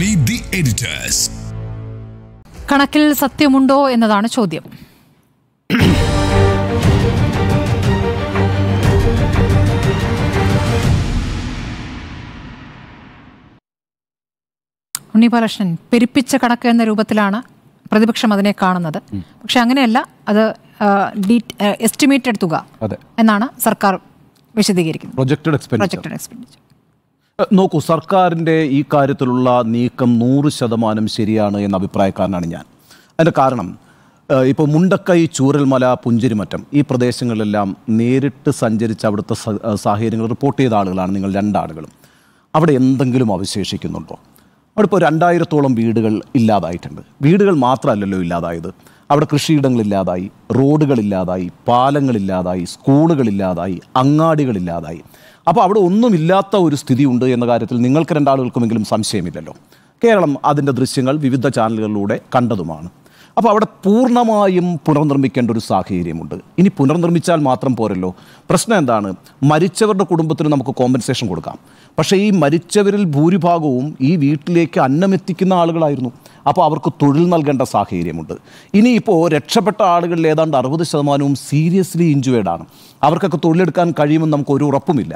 Meet the editors കണക്കിൽ സത്യമുണ്ടോ എന്നതാണ് ചോദ്യം ഉണ്ണി ബാലകൃഷ്ണൻ പെരുപ്പിച്ച കണക്ക് എന്ന രൂപത്തിലാണ് പ്രതിപക്ഷം അതിനെ കാണുന്നത് പക്ഷെ അങ്ങനെയല്ല അത് എസ്റ്റിമേറ്റഡ് തുക എന്നാണ് സർക്കാർ വിശദീകരിക്കുന്നത് പ്രൊജക്റ്റഡ് എക്സ്പെൻഡിച്ചർ നോക്കൂ സർക്കാരിൻ്റെ ഈ കാര്യത്തിലുള്ള നീക്കം നൂറ് ശതമാനം ശരിയാണ് എന്ന അഭിപ്രായക്കാരനാണ് ഞാൻ അതിൻ്റെ കാരണം ഇപ്പോൾ മുണ്ടക്കൈ ചൂരൽമല പുഞ്ചിരിമറ്റം ഈ പ്രദേശങ്ങളിലെല്ലാം നേരിട്ട് സഞ്ചരിച്ച് അവിടുത്തെ സാഹചര്യങ്ങൾ റിപ്പോർട്ട് ചെയ്ത ആളുകളാണ് നിങ്ങൾ രണ്ടാളുകളും അവിടെ എന്തെങ്കിലും അവശേഷിക്കുന്നുണ്ടോ അവിടെ ഇപ്പോൾ രണ്ടായിരത്തോളം വീടുകൾ ഇല്ലാതായിട്ടുണ്ട് വീടുകൾ മാത്രമല്ലല്ലോ ഇല്ലാതായത് അവിടെ കൃഷിയിടങ്ങളില്ലാതായി റോഡുകളില്ലാതായി പാലങ്ങളില്ലാതായി സ്കൂളുകളില്ലാതായി അങ്ങാടികളില്ലാതായി അപ്പോൾ അവിടെ ഒന്നുമില്ലാത്ത ഒരു സ്ഥിതിയുണ്ട് എന്ന കാര്യത്തിൽ നിങ്ങൾക്ക് രണ്ടാളുകൾക്കുമെങ്കിലും സംശയമില്ലല്ലോ കേരളം അതിൻ്റെ ദൃശ്യങ്ങൾ വിവിധ ചാനലുകളിലൂടെ കണ്ടതുമാണ് അപ്പോൾ അവിടെ പൂർണ്ണമായും പുനർനിർമ്മിക്കേണ്ട ഒരു സാഹചര്യമുണ്ട് ഇനി പുനർനിർമ്മിച്ചാൽ മാത്രം പോരല്ലോ പ്രശ്നം എന്താണ് മരിച്ചവരുടെ കുടുംബത്തിന് നമുക്ക് കോമ്പൻസേഷൻ കൊടുക്കാം പക്ഷേ ഈ മരിച്ചവരിൽ ഭൂരിഭാഗവും ഈ വീട്ടിലേക്ക് അന്നമെത്തിക്കുന്ന ആളുകളായിരുന്നു അപ്പോൾ അവർക്ക് തൊഴിൽ നൽകേണ്ട സാഹചര്യമുണ്ട് ഇനിയിപ്പോൾ രക്ഷപ്പെട്ട ആളുകളിൽ ഏതാണ്ട് അറുപത് ശതമാനവും സീരിയസ്ലി ഇഞ്ചുവേഡാണ് അവർക്കൊക്കെ തൊഴിലെടുക്കാൻ കഴിയുമെന്ന് നമുക്ക് ഒരു ഉറപ്പുമില്ല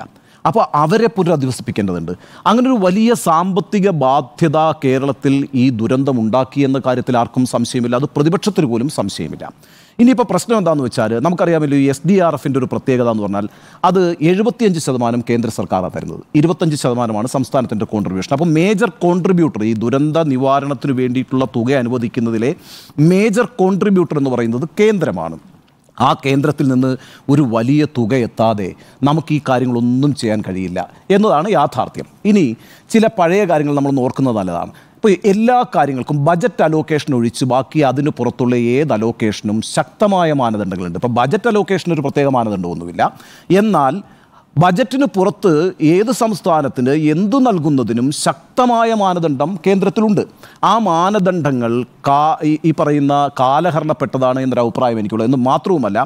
അപ്പോൾ അവരെ പുനരധിവസിപ്പിക്കേണ്ടതുണ്ട് അങ്ങനെ ഒരു വലിയ സാമ്പത്തിക ബാധ്യത കേരളത്തിൽ ഈ ദുരന്തം ഉണ്ടാക്കി എന്ന കാര്യത്തിൽ ആർക്കും സംശയമില്ല അത് പ്രതിപക്ഷത്തിന് പോലും സംശയമില്ല ഇനിയിപ്പോൾ പ്രശ്നം എന്താണെന്ന് വെച്ചാൽ നമുക്കറിയാമല്ലോ ഈ എസ് ഡി ആർ എഫിൻ്റെ ഒരു പ്രത്യേകത എന്ന് പറഞ്ഞാൽ അത് എഴുപത്തിയഞ്ച് ശതമാനം കേന്ദ്ര സർക്കാരാണ് തരുന്നത് ഇരുപത്തഞ്ച് ശതമാനമാണ് സംസ്ഥാനത്തിൻ്റെ കോൺട്രിബ്യൂഷൻ അപ്പോൾ മേജർ കോൺട്രിബ്യൂട്ടർ ഈ ദുരന്ത നിവാരണത്തിന് വേണ്ടിയിട്ടുള്ള തുക അനുവദിക്കുന്നതിലെ മേജർ കോൺട്രിബ്യൂട്ടർ എന്ന് പറയുന്നത് കേന്ദ്രമാണ് ആ കേന്ദ്രത്തിൽ നിന്ന് ഒരു വലിയ തുക എത്താതെ നമുക്ക് ഈ കാര്യങ്ങളൊന്നും ചെയ്യാൻ കഴിയില്ല എന്നതാണ് യാഥാർത്ഥ്യം ഇനി ചില പഴയ കാര്യങ്ങൾ നമ്മൾ ഓർക്കുന്നത് നല്ലതാണ് ഇപ്പോൾ എല്ലാ കാര്യങ്ങൾക്കും ബജറ്റ് അലോക്കേഷൻ ഒഴിച്ച് ബാക്കി അതിന് പുറത്തുള്ള ഏത് അലോക്കേഷനും ശക്തമായ മാനദണ്ഡങ്ങളുണ്ട് ഇപ്പോൾ ബജറ്റ് അലോക്കേഷൻ ഒരു പ്രത്യേക മാനദണ്ഡമൊന്നുമില്ല എന്നാൽ ബജറ്റിന് പുറത്ത് ഏത് സംസ്ഥാനത്തിന് എന്തു നൽകുന്നതിനും ശക്തമായ മാനദണ്ഡം കേന്ദ്രത്തിലുണ്ട് ആ മാനദണ്ഡങ്ങൾ കാ ഈ പറയുന്ന കാലഹരണപ്പെട്ടതാണ് എന്നൊരു അഭിപ്രായം എനിക്കുള്ളത് എന്ന് മാത്രവുമല്ല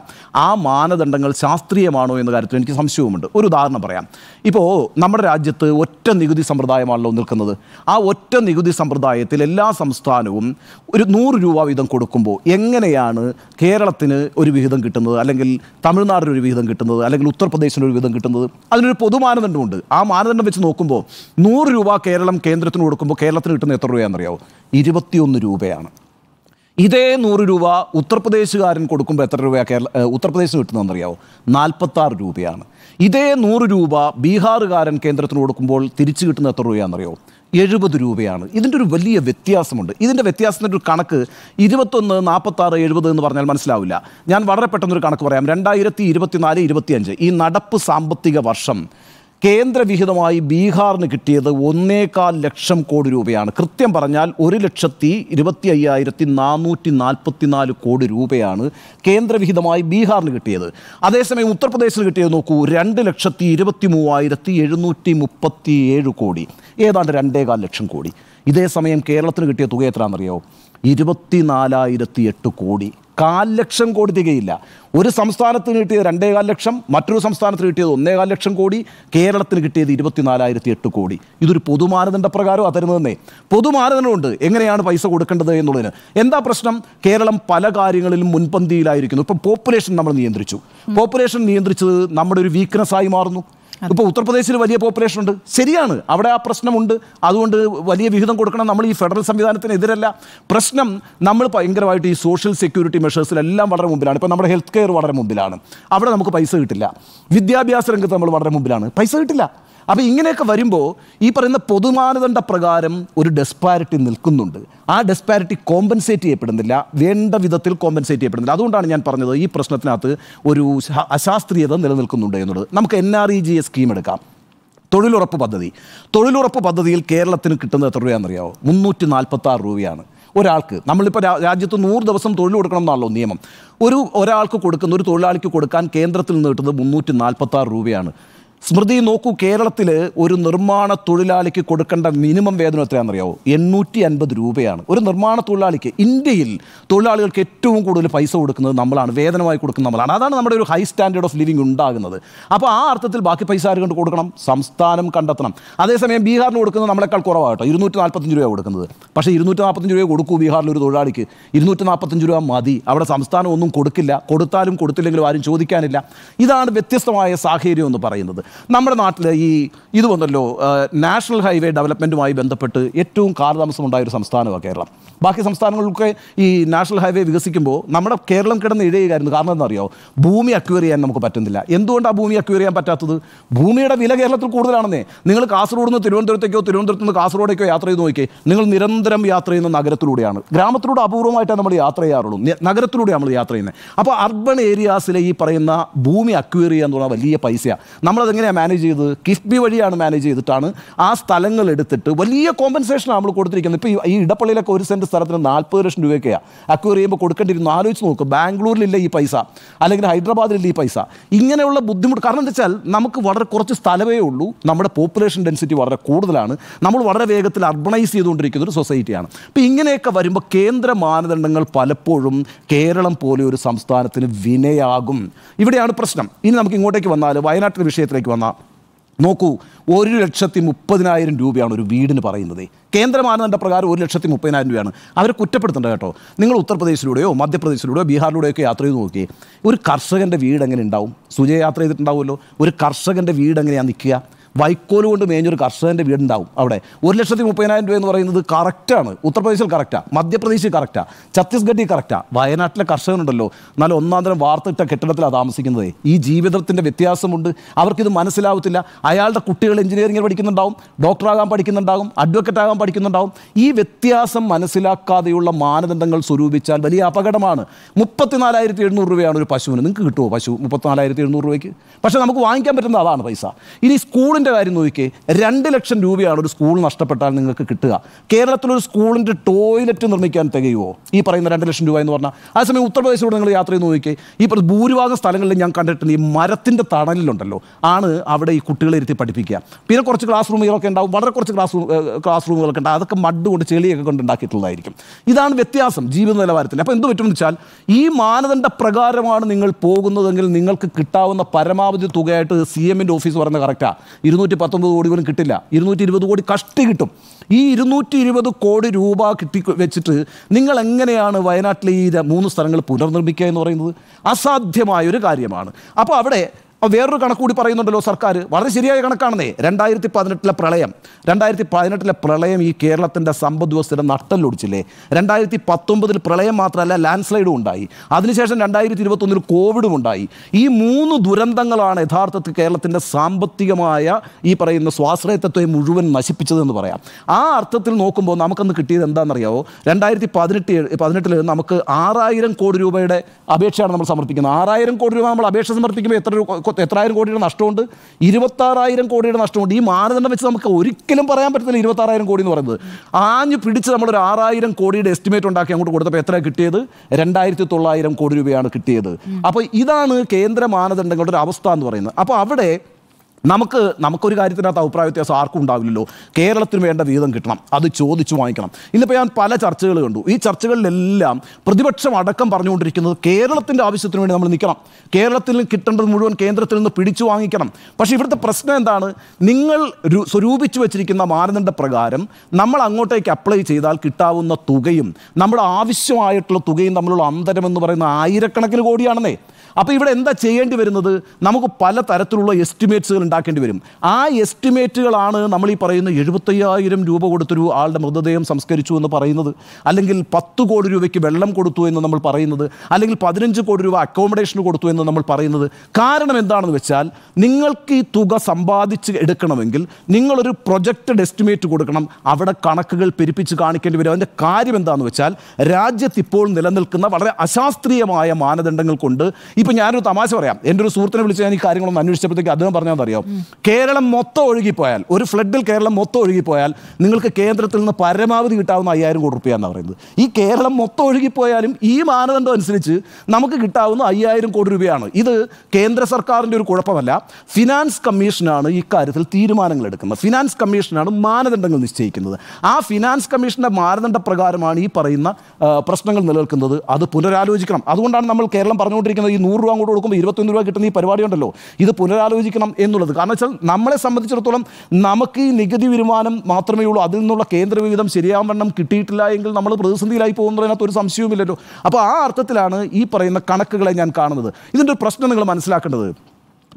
ആ മാനദണ്ഡങ്ങൾ ശാസ്ത്രീയമാണോ എന്ന കാര്യത്തിൽ എനിക്ക് സംശയവുമുണ്ട് ഒരു ഉദാഹരണം പറയാം ഇപ്പോൾ നമ്മുടെ രാജ്യത്ത് ഒറ്റ നികുതി സമ്പ്രദായമാണല്ലോ നിൽക്കുന്നത് ആ ഒറ്റ നികുതി സമ്പ്രദായത്തിൽ എല്ലാ സംസ്ഥാനവും ഒരു നൂറ് രൂപ വീതം കൊടുക്കുമ്പോൾ എങ്ങനെയാണ് കേരളത്തിന് ഒരു വിഹിതം കിട്ടുന്നത് അല്ലെങ്കിൽ തമിഴ്നാടിന് ഒരു വിഹിതം കിട്ടുന്നത് അല്ലെങ്കിൽ ഉത്തർപ്രദേശിന് ഒരു വിഹിതം കിട്ടുന്നത് നടത്തുന്നത് അതിനൊരു പൊതു മാനദണ്ഡമുണ്ട് ആ മാനദണ്ഡം വെച്ച് നോക്കുമ്പോൾ നൂറ് രൂപ കേരളം കേന്ദ്രത്തിന് കൊടുക്കുമ്പോൾ കേരളത്തിന് കിട്ടുന്ന എത്ര രൂപയാണെന്നറിയാവോ ഇരുപത്തിയൊന്ന് രൂപയാണ് ഇതേ നൂറ് രൂപ ഉത്തർപ്രദേശുകാരൻ കൊടുക്കുമ്പോൾ എത്ര രൂപയാണ് കേരള ഉത്തർപ്രദേശിന് കിട്ടുന്നതെന്നറിയാവോ നാൽപ്പത്താറ് രൂപയാണ് ഇതേ നൂറ് രൂപ ബീഹാറുകാരൻ കേന്ദ്രത്തിന് കൊടുക്കുമ്പോൾ തിരിച്ചു കിട്ടുന്ന എത്ര രൂപയാണെന്നറിയാവോ എഴുപത് രൂപയാണ് ഇതിൻ്റെ ഒരു വലിയ വ്യത്യാസമുണ്ട് ഇതിൻ്റെ വ്യത്യാസത്തിൻ്റെ ഒരു കണക്ക് ഇരുപത്തൊന്ന് നാൽപ്പത്താറ് എഴുപത് എന്ന് പറഞ്ഞാൽ മനസ്സിലാവില്ല ഞാൻ വളരെ പെട്ടെന്നൊരു കണക്ക് പറയാം രണ്ടായിരത്തി ഇരുപത്തിനാല് ഇരുപത്തിയഞ്ച് ഈ നടപ്പ് സാമ്പത്തിക വർഷം കേന്ദ്രവിഹിതമായി ബീഹാറിന് കിട്ടിയത് ഒന്നേകാൽ ലക്ഷം കോടി രൂപയാണ് കൃത്യം പറഞ്ഞാൽ ഒരു ലക്ഷത്തി ഇരുപത്തി അയ്യായിരത്തി നാനൂറ്റി നാൽപ്പത്തി നാല് കോടി രൂപയാണ് കേന്ദ്രവിഹിതമായി ബീഹാറിന് കിട്ടിയത് അതേസമയം ഉത്തർപ്രദേശിന് കിട്ടിയത് നോക്കൂ രണ്ട് ലക്ഷത്തി ഇരുപത്തി മൂവായിരത്തി എഴുന്നൂറ്റി മുപ്പത്തി ഏഴ് കോടി ഏതാണ്ട് രണ്ടേകാൽ ലക്ഷം കോടി ഇതേ സമയം കേരളത്തിന് കിട്ടിയ തുക എത്രയാണെന്നറിയോ ഇരുപത്തിനാലായിരത്തി എട്ട് കോടി കാൽ ലക്ഷം കോടി തികയില്ല ഒരു സംസ്ഥാനത്തിന് കിട്ടിയത് രണ്ടേകാൽ ലക്ഷം മറ്റൊരു സംസ്ഥാനത്തിന് കിട്ടിയത് ഒന്നേകാൽ ലക്ഷം കോടി കേരളത്തിന് കിട്ടിയത് ഇരുപത്തിനാലായിരത്തി എട്ട് കോടി ഇതൊരു പൊതുമാനദണ്ഡ പ്രകാരമാണ് തരുന്നതെന്നേ പൊതുമാനദണ്ഡമുണ്ട് എങ്ങനെയാണ് പൈസ കൊടുക്കേണ്ടത് എന്നുള്ളതിന് എന്താ പ്രശ്നം കേരളം പല കാര്യങ്ങളിലും മുൻപന്തിയിലായിരിക്കുന്നു ഇപ്പം പോപ്പുലേഷൻ നമ്മൾ നിയന്ത്രിച്ചു പോപ്പുലേഷൻ നിയന്ത്രിച്ചത് നമ്മുടെ ഒരു വീക്ക്നെസ് ആയി മാറുന്നു ഇപ്പോൾ ഉത്തർപ്രദേശിൽ വലിയ പോപ്പുലേഷൻ ഉണ്ട് ശരിയാണ് അവിടെ ആ പ്രശ്നമുണ്ട് അതുകൊണ്ട് വലിയ വിഹിതം കൊടുക്കണം നമ്മൾ ഈ ഫെഡറൽ സംവിധാനത്തിനെതിരല്ല പ്രശ്നം നമ്മൾ ഭയങ്കരമായിട്ട് ഈ സോഷ്യൽ സെക്യൂരിറ്റി മെഷേഴ്സിലെല്ലാം വളരെ മുമ്പിലാണ് ഇപ്പോൾ നമ്മുടെ ഹെൽത്ത് കെയർ വളരെ മുമ്പിലാണ് അവിടെ നമുക്ക് പൈസ കിട്ടില്ല വിദ്യാഭ്യാസ രംഗത്ത് നമ്മൾ വളരെ മുമ്പിലാണ് പൈസ കിട്ടില്ല അപ്പോൾ ഇങ്ങനെയൊക്കെ വരുമ്പോൾ ഈ പറയുന്ന പൊതുമാനദണ്ഡ പ്രകാരം ഒരു ഡെസ്പാരിറ്റി നിൽക്കുന്നുണ്ട് ആ ഡെസ്പാരിറ്റി കോമ്പൻസേറ്റ് ചെയ്യപ്പെടുന്നില്ല വേണ്ട വിധത്തിൽ കോമ്പൻസേറ്റ് ചെയ്യപ്പെടുന്നില്ല അതുകൊണ്ടാണ് ഞാൻ പറഞ്ഞത് ഈ പ്രശ്നത്തിനകത്ത് ഒരു അശാസ്ത്രീയത നിലനിൽക്കുന്നുണ്ട് എന്നുള്ളത് നമുക്ക് N R E G S scheme എടുക്കാം തൊഴിലുറപ്പ് പദ്ധതി തൊഴിലുറപ്പ് പദ്ധതിയിൽ കേരളത്തിന് കിട്ടുന്നത് എത്ര രൂപയാണെന്നറിയാമോ മുന്നൂറ്റി നാൽപ്പത്തി ആറ് രൂപയാണ് ഒരാൾക്ക് നമ്മളിപ്പോൾ രാജ്യത്ത് നൂറ് ദിവസം തൊഴിൽ കൊടുക്കണം എന്നാണല്ലോ നിയമം ഒരു ഒരാൾക്ക് കൊടുക്കുന്ന ഒരു തൊഴിലാളിക്ക് കൊടുക്കാൻ കേന്ദ്രത്തിൽ നിന്ന് കിട്ടുന്നത് മുന്നൂറ്റി നാൽപ്പത്തി ആറ് രൂപയാണ് സ്മൃതി നോക്കൂ കേരളത്തിൽ ഒരു നിർമ്മാണ തൊഴിലാളിക്ക് കൊടുക്കേണ്ട മിനിമം വേതനം എത്രയാണെന്നറിയാവോ എണ്ണൂറ്റി അൻപത് രൂപയാണ് ഒരു നിർമ്മാണ തൊഴിലാളിക്ക് ഇന്ത്യയിൽ തൊഴിലാളികൾക്ക് ഏറ്റവും കൂടുതൽ പൈസ കൊടുക്കുന്നത് നമ്മളാണ് വേതനമായി കൊടുക്കുന്നത് നമ്മളാണ് അതാണ് നമ്മുടെ ഒരു ഹൈ സ്റ്റാൻഡേർഡ് ഓഫ് ലിവിംഗ് ഉണ്ടാകുന്നത് അപ്പോൾ ആ അർത്ഥത്തിൽ ബാക്കി പൈസ ആര് കണ്ട് കൊടുക്കണം സംസ്ഥാനം കണ്ടെത്തണം അതേസമയം ബീഹാറിന് കൊടുക്കുന്നത് നമ്മളെക്കാൾ കുറവാകട്ടോ ഇരുന്നൂറ്റി നാൽപ്പത്തഞ്ച് രൂപ കൊടുക്കുന്നത് പക്ഷേ ഇരുന്നൂറ്റി നാൽപ്പത്തഞ്ച് രൂപ കൊടുക്കൂ ബീഹാറിൽ ഒരു തൊഴിലാളിക്ക് ഇരുന്നൂറ്റി നാൽപ്പത്തഞ്ച് രൂപ മതി അവിടെ സംസ്ഥാനം ഒന്നും കൊടുക്കില്ല കൊടുത്താലും കൊടുത്തില്ലെങ്കിലും ആരും ചോദിക്കാനില്ല ഇതാണ് വ്യത്യസ്തമായ സാഹചര്യം എന്ന് പറയുന്നത് നമ്മുടെ നാട്ടിൽ ഈ ഇത് വന്നല്ലോ നാഷണൽ ഹൈവേ ഡെവലപ്മെൻറ്റുമായി ബന്ധപ്പെട്ട് ഏറ്റവും കാലതാമസമുണ്ടായ ഒരു സംസ്ഥാനമാണ് കേരളം ബാക്കി സംസ്ഥാനങ്ങൾക്കൊക്കെ ഈ നാഷണൽ ഹൈവേ വികസിക്കുമ്പോൾ നമ്മുടെ കേരളം കിടന്ന് ഇഴയുകയായിരുന്നു കാരണം എന്നറിയോ ഭൂമി അക്വയർ ചെയ്യാൻ നമുക്ക് പറ്റുന്നില്ല എന്തുകൊണ്ട് ആ ഭൂമി അക്വയർ ചെയ്യാൻ പറ്റാത്തത് ഭൂമിയുടെ വില കേരളത്തിൽ കൂടുതലാണെന്നേ നിങ്ങൾ കാസർഗോഡ് നിന്ന് തിരുവനന്തപുരത്തേക്കോ തിരുവനന്തപുരത്ത് നിന്ന് കാസർഗോഡേക്കോ യാത്ര ചെയ്ത് നോക്കി നിങ്ങൾ നിരന്തരം യാത്ര ചെയ്യുന്ന നഗരത്തിലൂടെയാണ് ഗ്രാമത്തിലൂടെ അപൂർവമായിട്ടാണ് നമ്മൾ യാത്ര ചെയ്യാറുള്ളൂ നഗരത്തിലൂടെ നമ്മൾ യാത്ര ചെയ്യുന്നത് അപ്പോൾ അർബൺ ഏരിയാസിലെ ഈ പറയുന്ന ഭൂമി അക്വയർ ചെയ്യുക എന്നുള്ള വലിയ പൈസയാണ് നമ്മളത് എങ്ങനെയാണ് മാനേജ് ചെയ്തത് കിഫ്ബി വഴിയാണ് മാനേജ് ചെയ്തിട്ടാണ് ആ സ്ഥലങ്ങൾ എടുത്തിട്ട് വലിയ കോമ്പൻസേഷൻ നമ്മൾ കൊടുത്തിരിക്കുന്നത് ഇപ്പോൾ ഈ ഇടപ്പള്ളിയിലൊക്കെ ഒരു സെൻറ്റ് സ്ഥലത്തിന് നാൽപ്പത് ലക്ഷം രൂപയൊക്കെയാണ് അക്വയർ ചെയ്യുമ്പോൾ കൊടുക്കേണ്ടിയിരുന്നു ആലോചിച്ച് നോക്ക് ബാംഗ്ലൂരിലില്ല ഈ പൈസ അല്ലെങ്കിൽ ഹൈദരാബാദിലില്ല ഈ പൈസ ഇങ്ങനെയുള്ള ബുദ്ധിമുട്ട് കാരണം എന്താ വെച്ചാൽ നമുക്ക് വളരെ കുറച്ച് സ്ഥലമേ ഉള്ളൂ നമ്മുടെ പോപ്പുലേഷൻ ഡെൻസിറ്റി വളരെ കൂടുതലാണ് നമ്മൾ വളരെ വേഗത്തിൽ അർബണൈസ് ചെയ്തുകൊണ്ടിരിക്കുന്ന ഒരു സൊസൈറ്റിയാണ് അപ്പോൾ ഇങ്ങനെയൊക്കെ വരുമ്പോൾ കേന്ദ്ര മാനദണ്ഡങ്ങൾ പലപ്പോഴും കേരളം പോലെ ഒരു സംസ്ഥാനത്തിന് വിനയാകും ഇവിടെയാണ് പ്രശ്നം ഇനി നമുക്ക് ഇങ്ങോട്ടേക്ക് വന്നാൽ വയനാട്ടിലെ വിഷയത്തിലേക്ക് വീട്ടിലേക്ക് വന്ന നോക്കൂ ഒരു ലക്ഷത്തി മുപ്പതിനായിരം രൂപയാണ് ഒരു വീടിന് പറയുന്നത് കേന്ദ്ര മാനദണ്ഡ പ്രകാരം ഒരു ലക്ഷത്തി മുപ്പതിനായിരം രൂപയാണ് അവരെ കുറ്റപ്പെടുത്തേണ്ട കേട്ടോ നിങ്ങൾ ഉത്തർപ്രദേശിലൂടെയോ മധ്യപ്രദേശിലൂടെയോ ബീഹാറിലൂടെയൊക്കെ യാത്ര ചെയ്ത് നോക്കിയേ ഒരു കർഷകൻ്റെ വീട് എങ്ങനെ ഉണ്ടാവും സുജയ യാത്ര ചെയ്തിട്ടുണ്ടാവുമല്ലോ ഒരു കർഷകൻ്റെ വീട് എങ്ങനെയാണ് നിൽക്കുക വൈക്കോൽ കൊണ്ട് മേഞ്ഞൊരു കർഷകൻ്റെ വീടുണ്ടാവും അവിടെ ഒരു ലക്ഷത്തി മുപ്പതിനായിരം രൂപ എന്ന് പറയുന്നത് കറക്റ്റാണ് ഉത്തർപ്രദേശിൽ കറക്റ്റാണ് മധ്യപ്രദേശിൽ കറക്റ്റാണ് ഛത്തീസ്ഗഡിൽ കറക്റ്റാണ് വയനാട്ടിലെ കർഷകനുണ്ടല്ലോ നല്ല ഒന്നാന്തരം വാർത്തിട്ട കെട്ടിടത്തിലാണ് താമസിക്കുന്നത് ഈ ജീവിതത്തിൻ്റെ വ്യത്യാസമുണ്ട് അവർക്കിത് മനസ്സിലാവത്തില്ല അയാളുടെ കുട്ടികൾ എഞ്ചിനീയറിംഗ് പഠിക്കുന്നുണ്ടാവും ഡോക്ടറാകാൻ പഠിക്കുന്നുണ്ടാവും അഡ്വക്കറ്റ് ആകാൻ പഠിക്കുന്നുണ്ടാവും ഈ വ്യത്യാസം മനസ്സിലാക്കാതെയുള്ള മാനദണ്ഡങ്ങൾ സ്വരൂപിച്ചാൽ വലിയ അപകടമാണ് മുപ്പത്തിനാലായിരത്തി എഴുന്നൂറ് രൂപയാണ് ഒരു പശുവിന് നിങ്ങൾക്ക് കിട്ടുമോ പശു മുപ്പത്തിനാലായിരത്തി എഴുന്നൂറ് രൂപയ്ക്ക് പക്ഷേ നമുക്ക് വാങ്ങിക്കാൻ പറ്റുന്ന അതാണ് പൈസ ഇനി സ്കൂളിൻ്റെ സ്കൂളിൻ്റെ കാര്യം നോക്കിക്കേ രണ്ട് ലക്ഷം രൂപയാണ് ഒരു സ്കൂൾ നഷ്ടപ്പെട്ടാൽ നിങ്ങൾക്ക് കിട്ടുക കേരളത്തിലൊരു സ്കൂളിൻ്റെ ടോയ്ലറ്റ് നിർമ്മിക്കാൻ തികയുമോ ഈ പറയുന്ന രണ്ട് ലക്ഷം രൂപ എന്ന് പറഞ്ഞാൽ അതേസമയം ഉത്തർപ്രദേശിലൂടെ നിങ്ങൾ യാത്ര ചെയ്ത് നോക്കിക്കേ ഈ ഭൂരിഭാഗം സ്ഥലങ്ങളിൽ ഞാൻ കണ്ടിട്ടുണ്ട് ഈ മരത്തിൻ്റെ തണലിലുണ്ടല്ലോ ആണ് അവിടെ ഈ കുട്ടികളെ ഇരുത്തി പഠിപ്പിക്കുക പിന്നെ കുറച്ച് ക്ലാസ് റൂമുകളൊക്കെ ഉണ്ടാവും വളരെ കുറച്ച് ക്ലാസ് ക്ലാസ് റൂമുകളൊക്കെ ഉണ്ടാവും അതൊക്കെ മഡ് കൊണ്ട് ചെളിയൊക്കെ കൊണ്ട് ഉണ്ടാക്കിയിട്ടുള്ളതായിരിക്കും ഇതാണ് വ്യത്യാസം ജീവിത നിലവാരത്തിൽ അപ്പോൾ എന്ത് പറ്റുമെന്ന് വെച്ചാൽ ഈ മാനദണ്ഡ പ്രകാരമാണ് നിങ്ങൾ പോകുന്നതെങ്കിൽ നിങ്ങൾക്ക് കിട്ടാവുന്ന പരമാവധി തുകയായിട്ട് സി എമ്മിൻ്റെ ഓഫീസ് പറയുന്നത് കറക്റ്റാണ് ഇരുന്നൂറ്റി പത്തൊമ്പത് കോടി പോലും കിട്ടില്ല ഇരുന്നൂറ്റി ഇരുപത് കോടി കഷ്ടി കിട്ടും ഈ ഇരുന്നൂറ്റി ഇരുപത് കോടി രൂപ കിട്ടി വെച്ചിട്ട് നിങ്ങൾ എങ്ങനെയാണ് വയനാട്ടിലെ ഈ മൂന്ന് സ്ഥലങ്ങൾ പുനർനിർമ്മിക്കുക എന്ന് പറയുന്നത് അസാധ്യമായൊരു കാര്യമാണ് അപ്പോൾ അവിടെ വേറൊരു കണക്ക് കൂടി പറയുന്നുണ്ടല്ലോ സർക്കാർ വളരെ ശരിയായ കണക്കാണെന്നേ രണ്ടായിരത്തി പതിനെട്ടിലെ പ്രളയം രണ്ടായിരത്തി പതിനെട്ടിലെ പ്രളയം ഈ കേരളത്തിൻ്റെ സമ്പദ് വ്യവസ്ഥയുടെ നട്ടല്ലൊടിച്ചില്ലേ രണ്ടായിരത്തി പത്തൊമ്പതിൽ പ്രളയം മാത്രമല്ല ലാൻഡ് സ്ലൈഡും ഉണ്ടായി അതിനുശേഷം രണ്ടായിരത്തി ഇരുപത്തൊന്നിൽ കോവിഡും ഉണ്ടായി ഈ മൂന്ന് ദുരന്തങ്ങളാണ് യഥാർത്ഥത്തിൽ കേരളത്തിൻ്റെ സാമ്പത്തികമായ ഈ പറയുന്ന സ്വാശ്രയത്വത്തെ മുഴുവൻ നശിപ്പിച്ചതെന്ന് പറയാം ആ അർത്ഥത്തിൽ നോക്കുമ്പോൾ നമുക്കന്ന് കിട്ടിയത് എന്താണെന്നറിയാവോ രണ്ടായിരത്തി പതിനെട്ട് പതിനെട്ടിൽ നമുക്ക് ആറായിരം കോടി രൂപയുടെ അപേക്ഷയാണ് നമ്മൾ സമർപ്പിക്കുന്നത് ആറായിരം കോടി രൂപ നമ്മൾ അപേക്ഷ സമർപ്പിക്കുമ്പോൾ എത്ര നമുക്ക് എത്രായിരം കോടിയുടെ നഷ്ടമുണ്ട് ഇരുപത്താറായിരം കോടിയുടെ നഷ്ടമുണ്ട് ഈ മാനദണ്ഡം വെച്ച് നമുക്ക് ഒരിക്കലും പറയാൻ പറ്റത്തില്ല ഇരുപത്താറായിരം കോടി എന്ന് പറയുന്നത് ആഞ്ഞു പിടിച്ച് നമ്മളൊരു ആറായിരം കോടിയുടെ എസ്റ്റിമേറ്റ് ഉണ്ടാക്കി അങ്ങോട്ട് കൊടുത്തപ്പോൾ എത്ര കിട്ടിയത് രണ്ടായിരത്തി തൊള്ളായിരം കോടി രൂപയാണ് കിട്ടിയത് അപ്പോൾ ഇതാണ് കേന്ദ്ര മാനദണ്ഡങ്ങളുടെ ഒരു അവസ്ഥ എന്ന് പറയുന്നത് അപ്പോൾ അവിടെ നമുക്ക് നമുക്കൊരു കാര്യത്തിനകത്ത് അഭിപ്രായ വ്യത്യാസം ആർക്കും ഉണ്ടാവില്ലല്ലോ കേരളത്തിന് വേണ്ട വീതം കിട്ടണം അത് ചോദിച്ചു വാങ്ങിക്കണം ഇന്നിപ്പോൾ ഞാൻ പല ചർച്ചകൾ കണ്ടു ഈ ചർച്ചകളിലെല്ലാം പ്രതിപക്ഷം അടക്കം പറഞ്ഞുകൊണ്ടിരിക്കുന്നത് കേരളത്തിൻ്റെ ആവശ്യത്തിന് വേണ്ടി നമ്മൾ നിൽക്കണം കേരളത്തിൽ കിട്ടേണ്ടത് മുഴുവൻ കേന്ദ്രത്തിൽ നിന്ന് പിടിച്ചു വാങ്ങിക്കണം പക്ഷേ ഇവിടുത്തെ പ്രശ്നം എന്താണ് നിങ്ങൾ സ്വരൂപിച്ചു വെച്ചിരിക്കുന്ന മാനദണ്ഡ പ്രകാരം നമ്മൾ അങ്ങോട്ടേക്ക് അപ്ലൈ ചെയ്താൽ കിട്ടാവുന്ന തുകയും നമ്മുടെ ആവശ്യമായിട്ടുള്ള തുകയും തമ്മിലുള്ള അന്തരം എന്ന് പറയുന്ന ആയിരക്കണക്കിന് കോടിയാണെന്നേ അപ്പോൾ ഇവിടെ എന്താ ചെയ്യേണ്ടി വരുന്നത് നമുക്ക് പല തരത്തിലുള്ള എസ്റ്റിമേറ്റ്സുകൾ ഉണ്ടാക്കേണ്ടി വരും ആ എസ്റ്റിമേറ്റുകളാണ് നമ്മൾ ഈ പറയുന്ന എഴുപത്തയ്യായിരം രൂപ കൊടുത്തൊരു ആളുടെ മൃതദേഹം സംസ്കരിച്ചു എന്ന് പറയുന്നത് അല്ലെങ്കിൽ പത്ത് കോടി രൂപയ്ക്ക് വെള്ളം കൊടുത്തു എന്ന് നമ്മൾ പറയുന്നത് അല്ലെങ്കിൽ പതിനഞ്ച് കോടി രൂപ അക്കോമഡേഷന് കൊടുത്തു എന്ന് നമ്മൾ പറയുന്നത് കാരണം എന്താണെന്ന് വെച്ചാൽ നിങ്ങൾക്ക് ഈ തുക സമ്പാദിച്ച് എടുക്കണമെങ്കിൽ നിങ്ങളൊരു പ്രൊജക്റ്റഡ് എസ്റ്റിമേറ്റ് കൊടുക്കണം അവിടെ കണക്കുകൾ പെരുപ്പിച്ച് കാണിക്കേണ്ടി വരും അതിൻ്റെ കാര്യം എന്താണെന്ന് വെച്ചാൽ രാജ്യത്ത് ഇപ്പോൾ നിലനിൽക്കുന്ന വളരെ അശാസ്ത്രീയമായ മാനദണ്ഡങ്ങൾ കൊണ്ട് ഈ ഇപ്പം ഞാനൊരു തമാശ പറയാം എൻ്റെ ഒരു സുഹൃത്തിനെ വിളിച്ച് ഞാൻ ഈ കാര്യങ്ങളൊന്നും അന്വേഷിച്ചപ്പോഴത്തേക്ക് അദ്ദേഹം പറഞ്ഞാൽ അറിയാം കേരളം മൊത്തം ഒഴുകിപ്പോയാൽ ഒരു ഫ്ലഡിൽ കേരളം മൊത്തം ഒഴുകിപ്പോയാൽ നിങ്ങൾക്ക് കേന്ദ്രത്തിൽ നിന്ന് പരമാവധി കിട്ടാവുന്ന അയ്യായിരം കോടി റുപ്യ എന്ന് പറയുന്നത് ഈ കേരളം മൊത്തം ഒഴുകിപ്പോയാലും ഈ മാനദണ്ഡം അനുസരിച്ച് നമുക്ക് കിട്ടാവുന്ന അയ്യായിരം കോടി രൂപയാണ് ഇത് കേന്ദ്ര സർക്കാരിൻ്റെ ഒരു കുഴപ്പമല്ല ഫിനാൻസ് കമ്മീഷനാണ് ഇക്കാര്യത്തിൽ തീരുമാനങ്ങൾ എടുക്കുന്നത് ഫിനാൻസ് കമ്മീഷനാണ് മാനദണ്ഡങ്ങൾ നിശ്ചയിക്കുന്നത് ആ ഫിനാൻസ് കമ്മീഷൻ്റെ മാനദണ്ഡ പ്രകാരമാണ് ഈ പറയുന്ന പ്രശ്നങ്ങൾ നിലനിൽക്കുന്നത് അത് പുനരാലോചിക്കണം അതുകൊണ്ടാണ് നമ്മൾ കേരളം പറഞ്ഞുകൊണ്ടിരിക്കുന്നത് ഈ നൂറ് നൂറ് രൂപ കൂടെ കൊടുക്കുമ്പോൾ ഇരുപത്തൊന്ന് രൂപ കിട്ടുന്ന ഈ പരിപാടി ഉണ്ടല്ലോ ഇത് പുനരാലോചിക്കണം എന്നുള്ളത് കാരണം വെച്ചാൽ നമ്മളെ സംബന്ധിച്ചിടത്തോളം നമുക്ക് ഈ നികുതി വരുമാനം മാത്രമേ ഉള്ളൂ അതിൽ നിന്നുള്ള കേന്ദ്രവിഹിതം ശരിയാവണ്ണം കിട്ടിയിട്ടില്ല എങ്കിൽ നമ്മൾ പ്രതിസന്ധിയിലായി പോകുന്നതിനകത്ത് ഒരു സംശയവുമില്ലല്ലോ അപ്പോൾ ആ അർത്ഥത്തിലാണ് ഈ പറയുന്ന കണക്കുകളെ ഞാൻ കാണുന്നത് ഇതിൻ്റെ ഒരു പ്രശ്നം നിങ്ങൾ മനസ്സിലാക്കേണ്ടത്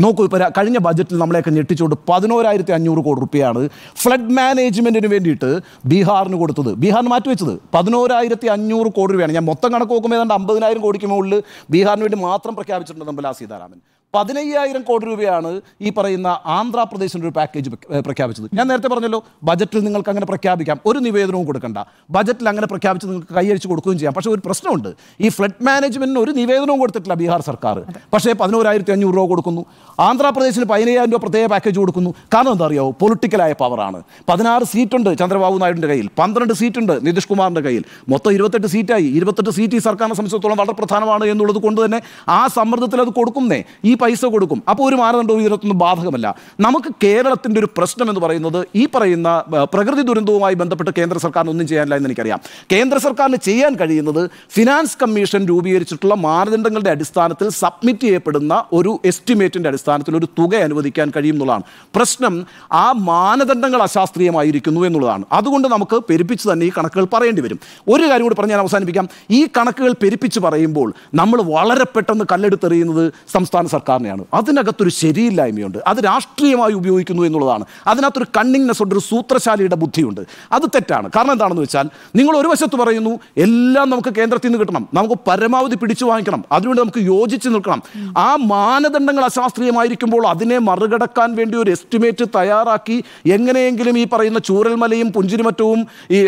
നോക്കൂ ഇപ്പോൾ കഴിഞ്ഞ ബജറ്റിൽ നമ്മളെയൊക്കെ ഞെട്ടിച്ചുകൊണ്ട് പതിനോരായിരത്തി അഞ്ഞൂറ് കോടി റുപ്യയാണ് ഫ്ലഡ് മാനേജ്മെൻറ്റിന് വേണ്ടിയിട്ട് ബീഹാറിന് കൊടുത്തത് ബീഹാറിന് മാറ്റിവെച്ചത് പതിനോരായിരത്തി അഞ്ഞൂറ് കോടി രൂപയാണ് ഞാൻ മൊത്തം കണക്ക് നോക്കുമ്പോൾ ഏതാണ്ട് അമ്പതിനായിരം കോടിക്ക് മുകളിൽ ബീഹാറിന് വേണ്ടി മാത്രം പ്രഖ്യാപിച്ചിട്ടുണ്ട് ആ സീതാരാമൻ പതിനയ്യായിരം കോടി രൂപയാണ് ഈ പറയുന്ന ആന്ധ്രാപ്രദേശിൻ്റെ ഒരു പാക്കേജ് പ്രഖ്യാപിച്ചത് ഞാൻ നേരത്തെ പറഞ്ഞല്ലോ ബജറ്റിൽ നിങ്ങൾക്ക് അങ്ങനെ പ്രഖ്യാപിക്കാം ഒരു നിവേദനവും കൊടുക്കണ്ട ബജറ്റിൽ അങ്ങനെ പ്രഖ്യാപിച്ച് നിങ്ങൾക്ക് കൈയടിച്ച് കൊടുക്കുകയും ചെയ്യാം പക്ഷേ ഒരു പ്രശ്നമുണ്ട് ഈ ഫ്ലഡ് മാനേജ്മെൻറ്റിന് ഒരു നിവേദനവും കൊടുത്തിട്ടില്ല ബീഹാർ സർക്കാർ പക്ഷേ പതിനോരായിരത്തി അഞ്ഞൂറ് രൂപ കൊടുക്കുന്നു ആന്ധ്രാപ്രദേശിന് പതിനയ്യായിരം രൂപ പ്രത്യേക പാക്കേജ് കൊടുക്കുന്നു കാരണം എന്താ അറിയാവോ പൊളിറ്റിക്കലായ പവറാണ് പതിനാറ് സീറ്റുണ്ട് ചന്ദ്രബാബു നായിഡുവിൻ്റെ കയ്യിൽ പന്ത്രണ്ട് സീറ്റുണ്ട് നിതീഷ് കുമാറിൻ്റെ കയ്യിൽ മൊത്തം ഇരുപത്തെട്ട് സീറ്റായി ഇരുപത്തെട്ട് സീറ്റ് ഈ സർക്കാരിനെ സംബന്ധിച്ചിടത്തോളം വളരെ പ്രധാനമാണ് എന്നുള്ളത് കൊണ്ട് തന്നെ ആ സമ്മർദ്ദത്തിൽ അത് കൊടുക്കുന്നേ ഈ പൈസ കൊടുക്കും അപ്പോൾ ഒരു മാനദണ്ഡവും ഇതിനകത്തൊന്നും ബാധകമല്ല നമുക്ക് കേരളത്തിൻ്റെ ഒരു പ്രശ്നം എന്ന് പറയുന്നത് ഈ പറയുന്ന പ്രകൃതി ദുരന്തവുമായി ബന്ധപ്പെട്ട് കേന്ദ്ര സർക്കാരിന് ഒന്നും ചെയ്യാനില്ല എന്ന് എനിക്കറിയാം കേന്ദ്ര സർക്കാരിന് ചെയ്യാൻ കഴിയുന്നത് ഫിനാൻസ് കമ്മീഷൻ രൂപീകരിച്ചിട്ടുള്ള മാനദണ്ഡങ്ങളുടെ അടിസ്ഥാനത്തിൽ സബ്മിറ്റ് ചെയ്യപ്പെടുന്ന ഒരു എസ്റ്റിമേറ്റിൻ്റെ അടിസ്ഥാനത്തിൽ ഒരു തുക അനുവദിക്കാൻ കഴിയും എന്നുള്ളതാണ് പ്രശ്നം ആ മാനദണ്ഡങ്ങൾ അശാസ്ത്രീയമായിരിക്കുന്നു എന്നുള്ളതാണ് അതുകൊണ്ട് നമുക്ക് പെരുപ്പിച്ച് തന്നെ ഈ കണക്കുകൾ പറയേണ്ടി വരും ഒരു കാര്യം കൂടി പറഞ്ഞാൽ അവസാനിപ്പിക്കാം ഈ കണക്കുകൾ പെരുപ്പിച്ച് പറയുമ്പോൾ നമ്മൾ വളരെ പെട്ടെന്ന് കല്ലെടുത്തെറിയുന്നത് സംസ്ഥാന സർക്കാർ സാധാരണയാണ് അതിനകത്തൊരു ശരിയില്ലായ്മയുണ്ട് അത് രാഷ്ട്രീയമായി ഉപയോഗിക്കുന്നു എന്നുള്ളതാണ് അതിനകത്തൊരു കണ്ണിങ്നെസ് ഉണ്ട് ഒരു സൂത്രശാലിയുടെ ബുദ്ധിയുണ്ട് അത് തെറ്റാണ് കാരണം എന്താണെന്ന് വെച്ചാൽ നിങ്ങൾ ഒരു വശത്ത് പറയുന്നു എല്ലാം നമുക്ക് കേന്ദ്രത്തിൽ നിന്ന് കിട്ടണം നമുക്ക് പരമാവധി പിടിച്ചു വാങ്ങിക്കണം അതിനുവേണ്ടി നമുക്ക് യോജിച്ച് നിൽക്കണം ആ മാനദണ്ഡങ്ങൾ അശാസ്ത്രീയമായിരിക്കുമ്പോൾ അതിനെ മറികടക്കാൻ വേണ്ടി ഒരു എസ്റ്റിമേറ്റ് തയ്യാറാക്കി എങ്ങനെയെങ്കിലും ഈ പറയുന്ന ചൂരൽമലയും പുഞ്ചിരിമറ്റവും ഈ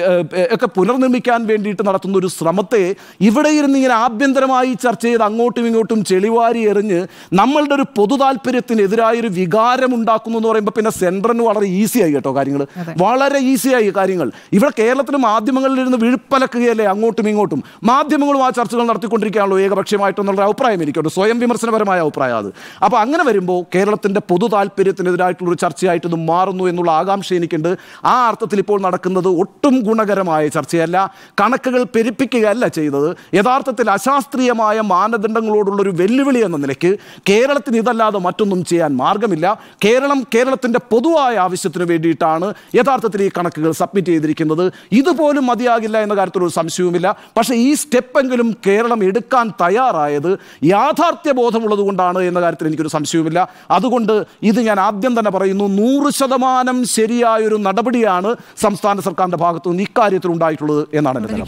ഒക്കെ പുനർനിർമ്മിക്കാൻ വേണ്ടിയിട്ട് നടത്തുന്ന ഒരു ശ്രമത്തെ ഇവിടെ ഇരുന്ന് ഇങ്ങനെ ആഭ്യന്തരമായി ചർച്ച ചെയ്ത് അങ്ങോട്ടും ഇങ്ങോട്ടും ചെളിവാരി എറിഞ്ഞ് നമ്മൾ നമ്മളുടെ ഒരു പൊതു താല്പര്യത്തിനെതിരായൊരു വികാരം ഉണ്ടാക്കുന്നു എന്ന് പറയുമ്പോൾ പിന്നെ സെൻട്രന് വളരെ ഈസിയായി കേട്ടോ കാര്യങ്ങൾ വളരെ ഈസിയായി കാര്യങ്ങൾ ഇവിടെ കേരളത്തിന് മാധ്യമങ്ങളിലിരുന്ന് വിഴുപ്പലക്കുകയല്ലേ അങ്ങോട്ടും ഇങ്ങോട്ടും മാധ്യമങ്ങളും ആ ചർച്ചകൾ നടത്തിക്കൊണ്ടിരിക്കുകയാണല്ലോ ഏകപക്ഷീയമായിട്ടെന്നുള്ള അഭിപ്രായം എനിക്കുണ്ട് സ്വയം വിമർശനപരമായ അഭിപ്രായം അത് അപ്പോൾ അങ്ങനെ വരുമ്പോൾ കേരളത്തിൻ്റെ പൊതു താല്പര്യത്തിനെതിരായിട്ടുള്ളൊരു ചർച്ചയായിട്ട് ഇത് മാറുന്നു എന്നുള്ള ആകാംക്ഷ എനിക്കുണ്ട് ആ അർത്ഥത്തിൽ ഇപ്പോൾ നടക്കുന്നത് ഒട്ടും ഗുണകരമായ ചർച്ചയല്ല കണക്കുകൾ പെരുപ്പിക്കുകയല്ല ചെയ്തത് യഥാർത്ഥത്തിൽ അശാസ്ത്രീയമായ മാനദണ്ഡങ്ങളോടുള്ളൊരു വെല്ലുവിളി എന്ന നിലയ്ക്ക് കേ കേരളത്തിന് ഇതല്ലാതെ മറ്റൊന്നും ചെയ്യാൻ മാർഗമില്ല കേരളം കേരളത്തിൻ്റെ പൊതുവായ ആവശ്യത്തിന് വേണ്ടിയിട്ടാണ് യഥാർത്ഥത്തിൽ ഈ കണക്കുകൾ സബ്മിറ്റ് ചെയ്തിരിക്കുന്നത് ഇതുപോലും മതിയാകില്ല എന്ന കാര്യത്തിലൊരു സംശയവുമില്ല പക്ഷേ ഈ സ്റ്റെപ്പെങ്കിലും കേരളം എടുക്കാൻ തയ്യാറായത് യാഥാർത്ഥ്യ ബോധമുള്ളത് കൊണ്ടാണ് എന്ന കാര്യത്തിൽ എനിക്കൊരു സംശയവുമില്ല അതുകൊണ്ട് ഇത് ഞാൻ ആദ്യം തന്നെ പറയുന്നു നൂറ് ശതമാനം ശരിയായൊരു നടപടിയാണ് സംസ്ഥാന സർക്കാരിന്റെ ഭാഗത്തു നിന്ന് ഇക്കാര്യത്തിൽ ഉണ്ടായിട്ടുള്ളത് എന്നാണ്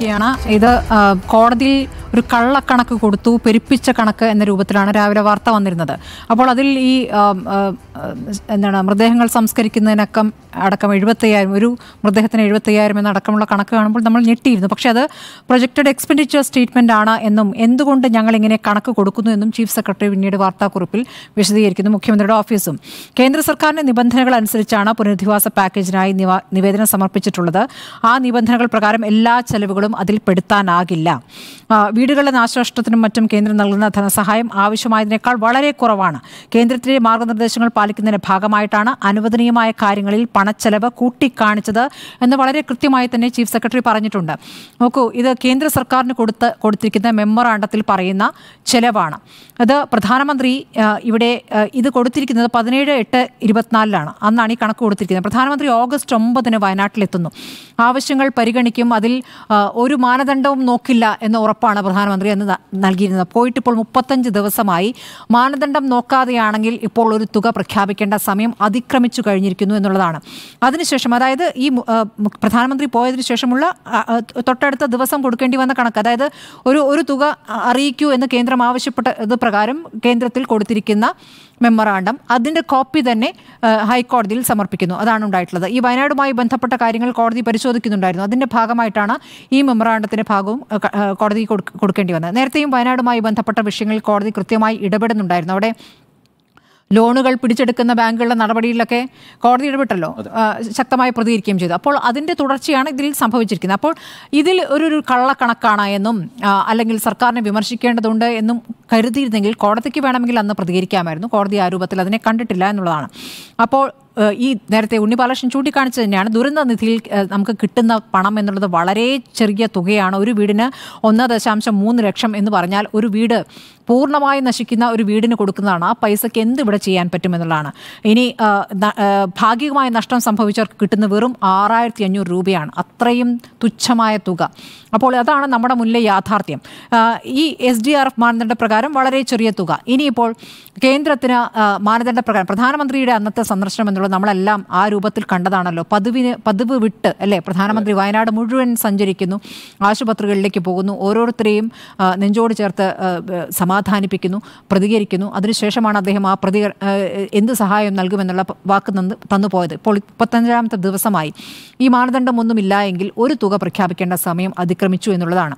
ഇത് കോടതിയിൽ ഒരു കള്ളക്കണക്ക് കൊടുത്തു പെരുപ്പിച്ച കണക്ക് എന്ന രൂപത്തിലാണ് രാവിലെ വാർത്ത വന്നിരുന്നത് വരുന്നത് അപ്പോൾ അതിൽ ഈ എന്താണ് മൃതദേഹങ്ങൾ സംസ്കരിക്കുന്നതിനക്കം അടക്കം എഴുപത്തയ്യായിരം ഒരു മൃതദേഹത്തിന് എഴുപത്തയ്യായിരം എന്നടക്കമുള്ള കണക്ക് കാണുമ്പോൾ നമ്മൾ ഞെട്ടിയിരുന്നു പക്ഷേ അത് പ്രൊജക്റ്റഡ് എക്സ്പെൻഡിച്ചർ സ്റ്റേറ്റ്മെൻ്റ് ആണ് എന്നും എന്തുകൊണ്ട് ഞങ്ങൾ ഇങ്ങനെ കണക്ക് കൊടുക്കുന്നു എന്നും ചീഫ് സെക്രട്ടറി പിന്നീട് വാർത്താക്കുറിപ്പിൽ വിശദീകരിക്കുന്നു മുഖ്യമന്ത്രിയുടെ ഓഫീസും കേന്ദ്ര സർക്കാരിൻ്റെ നിബന്ധനകൾ അനുസരിച്ചാണ് പുനരധിവാസ പാക്കേജിനായി നിവേദനം സമർപ്പിച്ചിട്ടുള്ളത് ആ നിബന്ധനകൾ പ്രകാരം എല്ലാ ചെലവുകളും അതിൽ പെടുത്താനാകില്ല വീടുകളുടെ നാശനഷ്ടത്തിനും മറ്റും കേന്ദ്രം നൽകുന്ന ധനസഹായം ആവശ്യമായതിനേക്കാൾ വളരെ കുറവാണ് കേന്ദ്രത്തിലെ മാർഗനിർദ്ദേശങ്ങൾ പാലിക്കുന്നതിന്റെ ഭാഗമായിട്ടാണ് അനുവദനീയമായ കാര്യങ്ങളിൽ പണച്ചെലവ് കൂട്ടിക്കാണിച്ചത് എന്ന് വളരെ കൃത്യമായി തന്നെ ചീഫ് സെക്രട്ടറി പറഞ്ഞിട്ടുണ്ട് നോക്കൂ ഇത് കേന്ദ്ര സർക്കാരിന് കൊടുത്ത് കൊടുത്തിരിക്കുന്ന മെമ്മറാണ്ടത്തിൽ പറയുന്ന ചെലവാണ് അത് പ്രധാനമന്ത്രി ഇവിടെ ഇത് കൊടുത്തിരിക്കുന്നത് പതിനേഴ് എട്ട് ഇരുപത്തിനാലിലാണ് അന്നാണ് ഈ കണക്ക് കൊടുത്തിരിക്കുന്നത് പ്രധാനമന്ത്രി ഓഗസ്റ്റ് ഒമ്പതിന് വയനാട്ടിലെത്തുന്നു ആവശ്യങ്ങൾ പരിഗണിക്കും അതിൽ ഒരു മാനദണ്ഡവും നോക്കില്ല എന്ന ഉറപ്പാണ് പ്രധാനമന്ത്രി എന്ന് നൽകിയിരുന്നത് പോയിട്ടിപ്പോൾ മുപ്പത്തഞ്ച് ദിവസമായി മാനദണ്ഡ മാനദണ്ഡം നോക്കാതെയാണെങ്കിൽ ഇപ്പോൾ ഒരു തുക പ്രഖ്യാപിക്കേണ്ട സമയം അതിക്രമിച്ചു കഴിഞ്ഞിരിക്കുന്നു എന്നുള്ളതാണ് അതിനുശേഷം അതായത് ഈ പ്രധാനമന്ത്രി പോയതിനു ശേഷമുള്ള തൊട്ടടുത്ത ദിവസം കൊടുക്കേണ്ടി വന്ന കണക്ക് അതായത് ഒരു ഒരു തുക അറിയിക്കൂ എന്ന് കേന്ദ്രം ആവശ്യപ്പെട്ടത് പ്രകാരം കേന്ദ്രത്തിൽ കൊടുത്തിരിക്കുന്ന മെമ്മറാണ്ടം അതിൻ്റെ കോപ്പി തന്നെ ഹൈക്കോടതിയിൽ സമർപ്പിക്കുന്നു അതാണ് ഉണ്ടായിട്ടുള്ളത് ഈ വയനാടുമായി ബന്ധപ്പെട്ട കാര്യങ്ങൾ കോടതി പരിശോധിക്കുന്നുണ്ടായിരുന്നു അതിൻ്റെ ഭാഗമായിട്ടാണ് ഈ മെമ്മറാണ്ടത്തിൻ്റെ ഭാഗവും കോടതി കൊടുക്കേണ്ടി വന്നത് നേരത്തെയും വയനാടുമായി ബന്ധപ്പെട്ട വിഷയങ്ങളിൽ കോടതി കൃത്യമായി ഇടപെടുന്നുണ്ടായിരുന്നു അവിടെ ലോണുകൾ പിടിച്ചെടുക്കുന്ന ബാങ്കുകളുടെ നടപടിയിലൊക്കെ കോടതി ഇടപെട്ടല്ലോ ശക്തമായി പ്രതികരിക്കുകയും ചെയ്തു അപ്പോൾ അതിൻ്റെ തുടർച്ചയാണ് ഇതിൽ സംഭവിച്ചിരിക്കുന്നത് അപ്പോൾ ഇതിൽ ഒരു ഒരു കള്ളക്കണക്കാണ് എന്നും അല്ലെങ്കിൽ സർക്കാരിനെ വിമർശിക്കേണ്ടതുണ്ട് എന്നും കരുതിയിരുന്നെങ്കിൽ കോടതിക്ക് വേണമെങ്കിൽ അന്ന് പ്രതികരിക്കാമായിരുന്നു കോടതി ആ രൂപത്തിൽ അതിനെ കണ്ടിട്ടില്ല എന്നുള്ളതാണ് അപ്പോൾ ഈ നേരത്തെ ഉണ്ണിബാലകൃഷ്ണൻ ചൂണ്ടിക്കാണിച്ചു തന്നെയാണ് ദുരന്ത നിധിയിൽ നമുക്ക് കിട്ടുന്ന പണം എന്നുള്ളത് വളരെ ചെറിയ തുകയാണ് ഒരു വീടിന് ഒന്ന് ദശാംശം മൂന്ന് ലക്ഷം എന്ന് പറഞ്ഞാൽ ഒരു വീട് പൂർണ്ണമായി നശിക്കുന്ന ഒരു വീടിന് കൊടുക്കുന്നതാണ് ആ പൈസയ്ക്ക് എന്ത് ഇവിടെ ചെയ്യാൻ പറ്റുമെന്നുള്ളതാണ് ഇനി ഭാഗികമായ നഷ്ടം സംഭവിച്ചവർക്ക് കിട്ടുന്ന വെറും ആറായിരത്തി അഞ്ഞൂറ് രൂപയാണ് അത്രയും തുച്ഛമായ തുക അപ്പോൾ അതാണ് നമ്മുടെ മുന്നിലെ യാഥാർത്ഥ്യം ഈ എസ് ഡി ആർ എഫ് മാനദണ്ഡ പ്രകാരം വളരെ ചെറിയ തുക ഇനിയിപ്പോൾ കേന്ദ്രത്തിന് മാനദണ്ഡ പ്രകാരം പ്രധാനമന്ത്രിയുടെ അന്നത്തെ സന്ദർശനം എന്നുള്ളത് നമ്മളെല്ലാം ആ രൂപത്തിൽ കണ്ടതാണല്ലോ പതിവിന് പതിവ് വിട്ട് അല്ലേ പ്രധാനമന്ത്രി വയനാട് മുഴുവൻ സഞ്ചരിക്കുന്നു ആശുപത്രികളിലേക്ക് പോകുന്നു ഓരോരുത്തരെയും നെഞ്ചോട് ചേർത്ത് സമാ സമാധാനിപ്പിക്കുന്നു പ്രതികരിക്കുന്നു അതിനുശേഷമാണ് അദ്ദേഹം ആ പ്രതി എന്ത് സഹായം നൽകുമെന്നുള്ള വാക്ക് തന്നു തന്നു പോയത് ഇപ്പോൾ മുപ്പത്തഞ്ചാമത്തെ ദിവസമായി ഈ മാനദണ്ഡമൊന്നുമില്ല എങ്കിൽ ഒരു തുക പ്രഖ്യാപിക്കേണ്ട സമയം അതിക്രമിച്ചു എന്നുള്ളതാണ്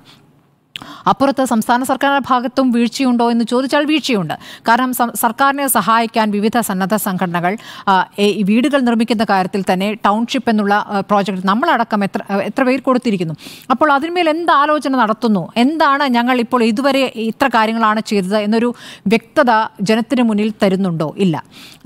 അപ്പുറത്ത് സംസ്ഥാന സർക്കാരിൻ്റെ ഭാഗത്തും വീഴ്ചയുണ്ടോ എന്ന് ചോദിച്ചാൽ വീഴ്ചയുണ്ട് കാരണം സർക്കാരിനെ സഹായിക്കാൻ വിവിധ സന്നദ്ധ സംഘടനകൾ വീടുകൾ നിർമ്മിക്കുന്ന കാര്യത്തിൽ തന്നെ ടൗൺഷിപ്പ് എന്നുള്ള പ്രോജക്റ്റ് നമ്മളടക്കം എത്ര എത്ര പേർ കൊടുത്തിരിക്കുന്നു അപ്പോൾ അതിന്മേൽ എന്ത് ആലോചന നടത്തുന്നു എന്താണ് ഞങ്ങൾ ഇപ്പോൾ ഇതുവരെ ഇത്ര കാര്യങ്ങളാണ് ചെയ്തത് എന്നൊരു വ്യക്തത ജനത്തിന് മുന്നിൽ തരുന്നുണ്ടോ ഇല്ല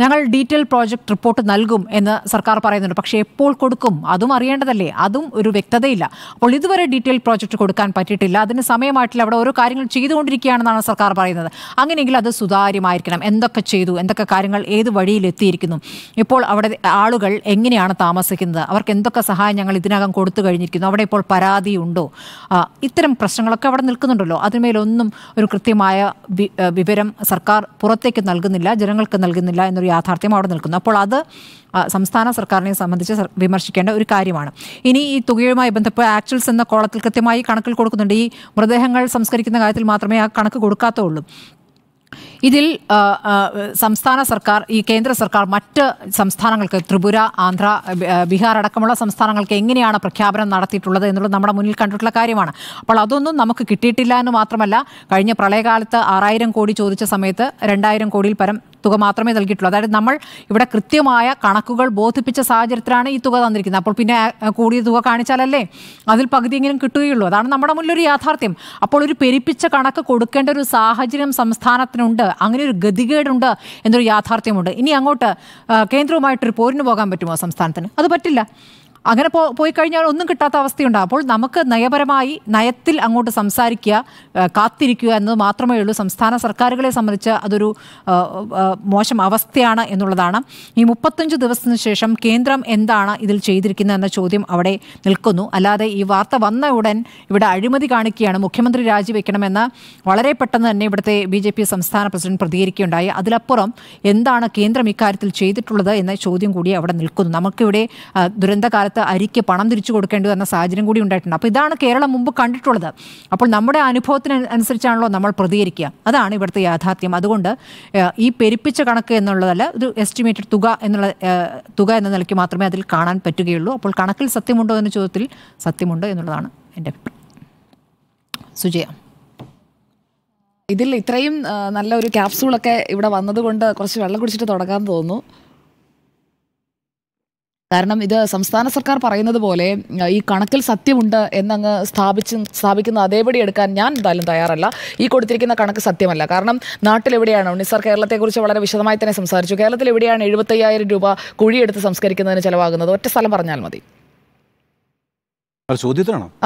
ഞങ്ങൾ ഡീറ്റെയിൽ പ്രോജക്റ്റ് റിപ്പോർട്ട് നൽകും എന്ന് സർക്കാർ പറയുന്നുണ്ട് പക്ഷേ എപ്പോൾ കൊടുക്കും അതും അറിയേണ്ടതല്ലേ അതും ഒരു വ്യക്തതയില്ല അപ്പോൾ ഇതുവരെ ഡീറ്റെയിൽ പ്രോജക്റ്റ് കൊടുക്കാൻ പറ്റിയിട്ടില്ല അതിന് സമയമായിട്ടില്ല അവിടെ ഓരോ കാര്യങ്ങൾ ചെയ്തുകൊണ്ടിരിക്കുകയാണെന്നാണ് സർക്കാർ പറയുന്നത് അങ്ങനെയെങ്കിൽ അത് സുതാര്യമായിരിക്കണം എന്തൊക്കെ ചെയ്തു എന്തൊക്കെ കാര്യങ്ങൾ ഏത് വഴിയിൽ എത്തിയിരിക്കുന്നു ഇപ്പോൾ അവിടെ ആളുകൾ എങ്ങനെയാണ് താമസിക്കുന്നത് അവർക്ക് എന്തൊക്കെ സഹായം ഞങ്ങൾ ഇതിനകം കൊടുത്തു കഴിഞ്ഞിരിക്കുന്നു അവിടെ ഇപ്പോൾ പരാതി ഉണ്ടോ ഇത്തരം പ്രശ്നങ്ങളൊക്കെ അവിടെ നിൽക്കുന്നുണ്ടല്ലോ അതിന്മേലൊന്നും ഒരു കൃത്യമായ വിവരം സർക്കാർ പുറത്തേക്ക് നൽകുന്നില്ല ജനങ്ങൾക്ക് നൽകുന്നില്ല എന്നൊരു യാഥാർത്ഥ്യം അവിടെ നിൽക്കുന്നു അപ്പോൾ അത് സംസ്ഥാന സർക്കാരിനെ സംബന്ധിച്ച് വിമർശിക്കേണ്ട ഒരു കാര്യമാണ് ഇനി ഈ തുകയുമായി ബന്ധപ്പെട്ട് ആക്ച്വൽസ് എന്ന കോളത്തിൽ കൃത്യമായി കണക്കിൽ കൊടുക്കുന്നുണ്ട് ഈ മൃതദേഹങ്ങൾ സംസ്കരിക്കുന്ന കാര്യത്തിൽ മാത്രമേ ആ കണക്ക് കൊടുക്കാത്തുള്ളൂ ഇതിൽ സംസ്ഥാന സർക്കാർ ഈ കേന്ദ്ര സർക്കാർ മറ്റ് സംസ്ഥാനങ്ങൾക്ക് ത്രിപുര ആന്ധ്ര ബീഹാർ അടക്കമുള്ള സംസ്ഥാനങ്ങൾക്ക് എങ്ങനെയാണ് പ്രഖ്യാപനം നടത്തിയിട്ടുള്ളത് എന്നുള്ളത് നമ്മുടെ മുന്നിൽ കണ്ടിട്ടുള്ള കാര്യമാണ് അപ്പോൾ അതൊന്നും നമുക്ക് കിട്ടിയിട്ടില്ല എന്ന് മാത്രമല്ല കഴിഞ്ഞ പ്രളയകാലത്ത് ആറായിരം കോടി ചോദിച്ച സമയത്ത് രണ്ടായിരം കോടിയിൽ പരം തുക മാത്രമേ നൽകിയിട്ടുള്ളൂ അതായത് നമ്മൾ ഇവിടെ കൃത്യമായ കണക്കുകൾ ബോധിപ്പിച്ച സാഹചര്യത്തിലാണ് ഈ തുക തന്നിരിക്കുന്നത് അപ്പോൾ പിന്നെ കൂടിയ തുക കാണിച്ചാലല്ലേ അതിൽ എങ്കിലും കിട്ടുകയുള്ളൂ അതാണ് നമ്മുടെ മുന്നിലൊരു യാഥാർത്ഥ്യം അപ്പോൾ ഒരു പെരിപ്പിച്ച കണക്ക് കൊടുക്കേണ്ട ഒരു സാഹചര്യം സംസ്ഥാനത്തിനുണ്ട് അങ്ങനെ ഒരു ഗതികേടുണ്ട് എന്നൊരു യാഥാർത്ഥ്യമുണ്ട് ഇനി അങ്ങോട്ട് കേന്ദ്രവുമായിട്ടൊരു പോരിന് പോകാൻ പറ്റുമോ സംസ്ഥാനത്തിന് അത് പറ്റില്ല അങ്ങനെ പോ പോയി കഴിഞ്ഞാൽ ഒന്നും കിട്ടാത്ത അവസ്ഥയുണ്ടാകും അപ്പോൾ നമുക്ക് നയപരമായി നയത്തിൽ അങ്ങോട്ട് സംസാരിക്കുക കാത്തിരിക്കുക എന്നത് മാത്രമേ ഉള്ളൂ സംസ്ഥാന സർക്കാരുകളെ സംബന്ധിച്ച് അതൊരു മോശം അവസ്ഥയാണ് എന്നുള്ളതാണ് ഈ മുപ്പത്തഞ്ച് ദിവസത്തിന് ശേഷം കേന്ദ്രം എന്താണ് ഇതിൽ ചെയ്തിരിക്കുന്നത് എന്ന ചോദ്യം അവിടെ നിൽക്കുന്നു അല്ലാതെ ഈ വാർത്ത വന്ന ഉടൻ ഇവിടെ അഴിമതി കാണിക്കുകയാണ് മുഖ്യമന്ത്രി രാജിവെക്കണമെന്ന് വളരെ പെട്ടെന്ന് തന്നെ ഇവിടുത്തെ ബി സംസ്ഥാന പ്രസിഡന്റ് പ്രതികരിക്കുകയുണ്ടായി അതിലപ്പുറം എന്താണ് കേന്ദ്രം ഇക്കാര്യത്തിൽ ചെയ്തിട്ടുള്ളത് എന്ന ചോദ്യം കൂടി അവിടെ നിൽക്കുന്നു നമുക്കിവിടെ ദുരന്തകാലത്ത് കാലത്ത് അരിക്ക് പണം തിരിച്ചു കൊടുക്കേണ്ടി വന്ന സാഹചര്യം കൂടി ഉണ്ടായിട്ടുണ്ട് അപ്പോൾ ഇതാണ് കേരളം മുമ്പ് കണ്ടിട്ടുള്ളത് അപ്പോൾ നമ്മുടെ അനുഭവത്തിന് അനുസരിച്ചാണല്ലോ നമ്മൾ പ്രതികരിക്കുക അതാണ് ഇവിടുത്തെ യാഥാർത്ഥ്യം അതുകൊണ്ട് ഈ പെരുപ്പിച്ച കണക്ക് എന്നുള്ളതല്ല ഒരു എസ്റ്റിമേറ്റഡ് തുക എന്നുള്ള തുക എന്ന നിലയ്ക്ക് മാത്രമേ അതിൽ കാണാൻ പറ്റുകയുള്ളൂ അപ്പോൾ കണക്കിൽ സത്യമുണ്ടോ എന്ന ചോദ്യത്തിൽ സത്യമുണ്ട് എന്നുള്ളതാണ് എൻ്റെ സുജയ ഇതിൽ ഇത്രയും നല്ല ഒരു ക്യാപ്സൂളൊക്കെ ഇവിടെ വന്നതുകൊണ്ട് കുറച്ച് വെള്ളം കുടിച്ചിട്ട് തുടങ്ങാൻ തോന്നുന്നു കാരണം ഇത് സംസ്ഥാന സർക്കാർ പറയുന്നത് പോലെ ഈ കണക്കിൽ സത്യമുണ്ട് എന്നങ്ങ് സ്ഥാപിച്ച് സ്ഥാപിക്കുന്ന അതേപടി എടുക്കാൻ ഞാൻ എന്തായാലും തയ്യാറല്ല ഈ കൊടുത്തിരിക്കുന്ന കണക്ക് സത്യമല്ല കാരണം നാട്ടിലെവിടെയാണ് ഉണ്ണിസർ കേരളത്തെക്കുറിച്ച് വളരെ വിശദമായി തന്നെ സംസാരിച്ചു കേരളത്തിൽ എവിടെയാണ് എഴുപത്തയ്യായിരം രൂപ കുഴിയെടുത്ത് സംസ്കരിക്കുന്നതിന് ചിലവാകുന്നത് ഒറ്റ സ്ഥലം പറഞ്ഞാൽ മതി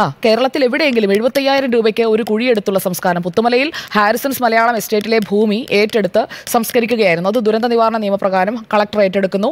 ആ കേരളത്തിൽ എവിടെയെങ്കിലും എഴുപത്തയ്യായിരം രൂപയ്ക്ക് ഒരു കുഴിയെടുത്തുള്ള സംസ്കാരം പുത്തുമലയിൽ ഹാരിസൺസ് മലയാളം എസ്റ്റേറ്റിലെ ഭൂമി ഏറ്റെടുത്ത് സംസ്കരിക്കുകയായിരുന്നു അത് ദുരന്ത നിവാരണ നിയമപ്രകാരം കളക്ടർ ഏറ്റെടുക്കുന്നു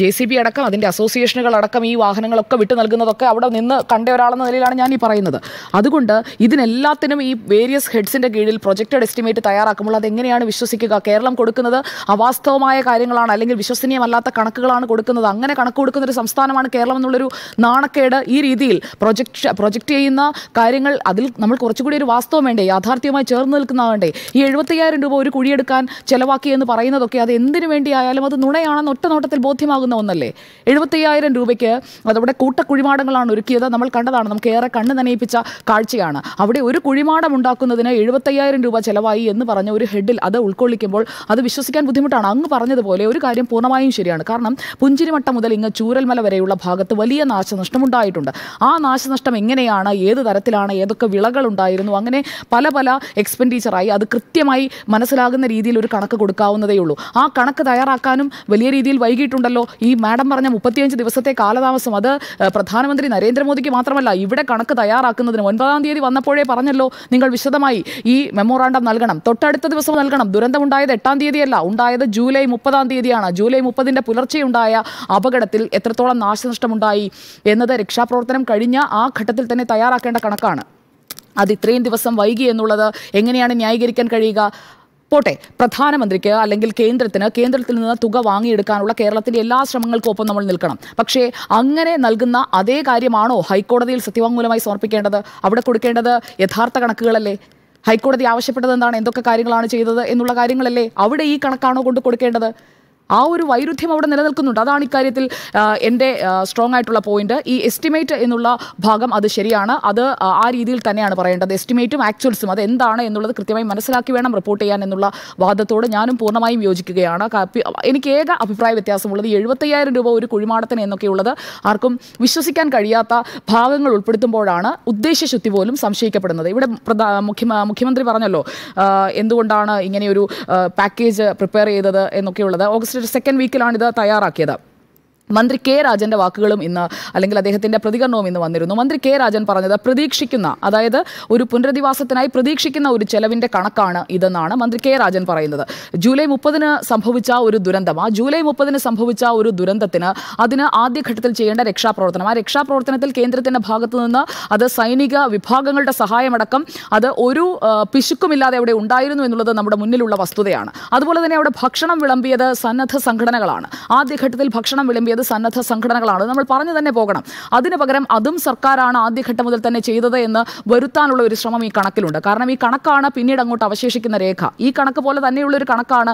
ജെ സി ബി അടക്കം അതിന്റെ അസോസിയേഷനുകൾ അടക്കം ഈ വാഹനങ്ങളൊക്കെ വിട്ടു നൽകുന്നതൊക്കെ അവിടെ നിന്ന് കണ്ട ഒരാളെന്ന നിലയിലാണ് ഞാൻ ഈ പറയുന്നത് അതുകൊണ്ട് ഇതിനെല്ലാത്തിനും ഈ വേരിയസ് ഹെഡ്സിന്റെ കീഴിൽ പ്രൊജക്റ്റഡ് എസ്റ്റിമേറ്റ് തയ്യാറാക്കുമ്പോൾ എങ്ങനെയാണ് വിശ്വസിക്കുക കേരളം കൊടുക്കുന്നത് അവാസ്തവമായ കാര്യങ്ങളാണ് അല്ലെങ്കിൽ വിശ്വസനീയമല്ലാത്ത കണക്കുകളാണ് കൊടുക്കുന്നത് അങ്ങനെ കണക്ക് കൊടുക്കുന്ന ഒരു സംസ്ഥാനമാണ് കേരളം എന്നുള്ളൊരു നാണക്കേട് ഈ രീതിയിൽ പ്രൊജക്ട് പ്രൊജക്റ്റ് ചെയ്യുന്ന കാര്യങ്ങൾ അതിൽ നമ്മൾ കുറച്ചുകൂടി ഒരു വാസ്തവം വേണ്ടേ യാഥാർത്ഥ്യമായി ചേർന്ന് നിൽക്കുന്നതാവണ്ടേ ഈ എഴുപത്തയ്യായിരം രൂപ ഒരു കുഴിയെടുക്കാൻ ചിലവാക്കി എന്ന് പറയുന്നതൊക്കെ അത് എന്തിനു വേണ്ടിയായാലും അത് നുണയാണെന്ന് ഒറ്റ നോട്ടത്തിൽ ബോധ്യമാകുന്ന ഒന്നല്ലേ എഴുപത്തയ്യായിരം രൂപയ്ക്ക് അതവിടെ കൂട്ടക്കുഴിമാടങ്ങളാണ് ഒരുക്കിയത് നമ്മൾ കണ്ടതാണ് നമുക്ക് ഏറെ കണ്ണ് നനയിപ്പിച്ച കാഴ്ചയാണ് അവിടെ ഒരു കുഴിമാടം ഉണ്ടാക്കുന്നതിന് എഴുപത്തയ്യായിരം രൂപ ചിലവായി എന്ന് പറഞ്ഞ ഒരു ഹെഡിൽ അത് ഉൾക്കൊള്ളിക്കുമ്പോൾ അത് വിശ്വസിക്കാൻ ബുദ്ധിമുട്ടാണ് അങ്ങ് പറഞ്ഞതുപോലെ ഒരു കാര്യം പൂർണ്ണമായും ശരിയാണ് കാരണം പുഞ്ചിരിമട്ട മുതൽ ഇങ്ങ് ചൂരൽമല വരെയുള്ള ഭാഗത്ത് വലിയ നാശനഷ്ടമുണ്ടായിട്ടുണ്ട് ആ നാശനഷ്ടം എങ്ങനെയാണ് ഏത് തരത്തിലാണ് ഏതൊക്കെ വിളകൾ ഉണ്ടായിരുന്നു അങ്ങനെ പല പല എക്സ്പെൻഡിച്ചറായി അത് കൃത്യമായി മനസ്സിലാകുന്ന രീതിയിൽ ഒരു കണക്ക് കൊടുക്കാവുന്നതേ ഉള്ളൂ ആ കണക്ക് തയ്യാറാക്കാനും വലിയ രീതിയിൽ വൈകിട്ടുണ്ടല്ലോ ഈ മാഡം പറഞ്ഞ മുപ്പത്തിയഞ്ച് ദിവസത്തെ കാലതാമസം അത് പ്രധാനമന്ത്രി നരേന്ദ്രമോദിക്ക് മാത്രമല്ല ഇവിടെ കണക്ക് തയ്യാറാക്കുന്നതിന് ഒൻപതാം തീയതി വന്നപ്പോഴേ പറഞ്ഞല്ലോ നിങ്ങൾ വിശദമായി ഈ മെമ്മോറാണ്ടം നൽകണം തൊട്ടടുത്ത ദിവസം നൽകണം ദുരന്തമുണ്ടായത് എട്ടാം തീയതിയല്ല ഉണ്ടായത് ജൂലൈ മുപ്പതാം തീയതിയാണ് ജൂലൈ മുപ്പതിൻ്റെ പുലർച്ചെയുണ്ടായ അപകടത്തിൽ എത്രത്തോളം നാശനഷ്ടമുണ്ടായി എന്നത് രക്ഷാപ്രവർത്തനം കഴിഞ്ഞു കഴിഞ്ഞ ആ ഘട്ടത്തിൽ തന്നെ തയ്യാറാക്കേണ്ട കണക്കാണ് അത് ഇത്രയും ദിവസം വൈകി എന്നുള്ളത് എങ്ങനെയാണ് ന്യായീകരിക്കാൻ കഴിയുക പോട്ടെ പ്രധാനമന്ത്രിക്ക് അല്ലെങ്കിൽ കേന്ദ്രത്തിന് കേന്ദ്രത്തിൽ നിന്ന് തുക വാങ്ങിയെടുക്കാനുള്ള കേരളത്തിലെ എല്ലാ ശ്രമങ്ങൾക്കും ഒപ്പം നമ്മൾ നിൽക്കണം പക്ഷേ അങ്ങനെ നൽകുന്ന അതേ കാര്യമാണോ ഹൈക്കോടതിയിൽ സത്യവാങ്മൂലമായി സമർപ്പിക്കേണ്ടത് അവിടെ കൊടുക്കേണ്ടത് യഥാർത്ഥ കണക്കുകളല്ലേ ഹൈക്കോടതി ആവശ്യപ്പെട്ടത് എന്താണ് എന്തൊക്കെ കാര്യങ്ങളാണ് ചെയ്തത് എന്നുള്ള കാര്യങ്ങളല്ലേ അവിടെ ഈ കണക്കാണോ കൊണ്ട് കൊടുക്കേണ്ടത് ആ ഒരു വൈരുദ്ധ്യം അവിടെ നിലനിൽക്കുന്നുണ്ട് അതാണ് ഇക്കാര്യത്തിൽ എൻ്റെ സ്ട്രോങ് ആയിട്ടുള്ള പോയിന്റ് ഈ എസ്റ്റിമേറ്റ് എന്നുള്ള ഭാഗം അത് ശരിയാണ് അത് ആ രീതിയിൽ തന്നെയാണ് പറയേണ്ടത് എസ്റ്റിമേറ്റും ആക്ച്വൽസും അത് എന്താണ് എന്നുള്ളത് കൃത്യമായി മനസ്സിലാക്കി വേണം റിപ്പോർട്ട് ചെയ്യാൻ എന്നുള്ള വാദത്തോട് ഞാനും പൂർണ്ണമായും യോജിക്കുകയാണ് എനിക്ക് ഏക അഭിപ്രായ വ്യത്യാസമുള്ളത് എഴുപത്തയ്യായിരം രൂപ ഒരു കുഴിമാടത്തിന് എന്നൊക്കെയുള്ളത് ആർക്കും വിശ്വസിക്കാൻ കഴിയാത്ത ഭാഗങ്ങൾ ഉൾപ്പെടുത്തുമ്പോഴാണ് ഉദ്ദേശ്യശുദ്ധി പോലും സംശയിക്കപ്പെടുന്നത് ഇവിടെ മുഖ്യമന്ത്രി പറഞ്ഞല്ലോ എന്തുകൊണ്ടാണ് ഇങ്ങനെയൊരു പാക്കേജ് പ്രിപ്പയർ ചെയ്തത് എന്നൊക്കെയുള്ളത് ഓഗസ്റ്റ് സെക്കൻഡ് വീക്കിലാണ് ഇത് തയ്യാറാക്കിയത് മന്ത്രി കെ രാജൻ്റെ വാക്കുകളും ഇന്ന് അല്ലെങ്കിൽ അദ്ദേഹത്തിൻ്റെ പ്രതികരണവും ഇന്ന് വന്നിരുന്നു മന്ത്രി കെ രാജൻ പറഞ്ഞത് പ്രതീക്ഷിക്കുന്ന അതായത് ഒരു പുനരധിവാസത്തിനായി പ്രതീക്ഷിക്കുന്ന ഒരു ചെലവിൻ്റെ കണക്കാണ് ഇതെന്നാണ് മന്ത്രി കെ രാജൻ പറയുന്നത് ജൂലൈ മുപ്പതിന് സംഭവിച്ച ഒരു ദുരന്തം ആ ജൂലൈ മുപ്പതിന് സംഭവിച്ച ഒരു ദുരന്തത്തിന് അതിന് ആദ്യഘട്ടത്തിൽ ചെയ്യേണ്ട രക്ഷാപ്രവർത്തനം ആ രക്ഷാപ്രവർത്തനത്തിൽ കേന്ദ്രത്തിൻ്റെ ഭാഗത്തു നിന്ന് അത് സൈനിക വിഭാഗങ്ങളുടെ സഹായമടക്കം അത് ഒരു പിശുക്കുമില്ലാതെ അവിടെ ഉണ്ടായിരുന്നു എന്നുള്ളത് നമ്മുടെ മുന്നിലുള്ള വസ്തുതയാണ് അതുപോലെ തന്നെ അവിടെ ഭക്ഷണം വിളമ്പിയത് സന്നദ്ധ സംഘടനകളാണ് ആദ്യഘട്ടത്തിൽ ഭക്ഷണം വിളമ്പിയത് ഏത് സന്നദ്ധ സംഘടനകളാണ് നമ്മൾ പറഞ്ഞു തന്നെ പോകണം അതിന് പകരം അതും സർക്കാരാണ് ആദ്യഘട്ടം മുതൽ തന്നെ ചെയ്തത് എന്ന് വരുത്താനുള്ള ഒരു ശ്രമം ഈ കണക്കിലുണ്ട് കാരണം ഈ കണക്കാണ് പിന്നീട് അങ്ങോട്ട് അവശേഷിക്കുന്ന രേഖ ഈ കണക്ക് പോലെ തന്നെയുള്ള ഒരു കണക്കാണ്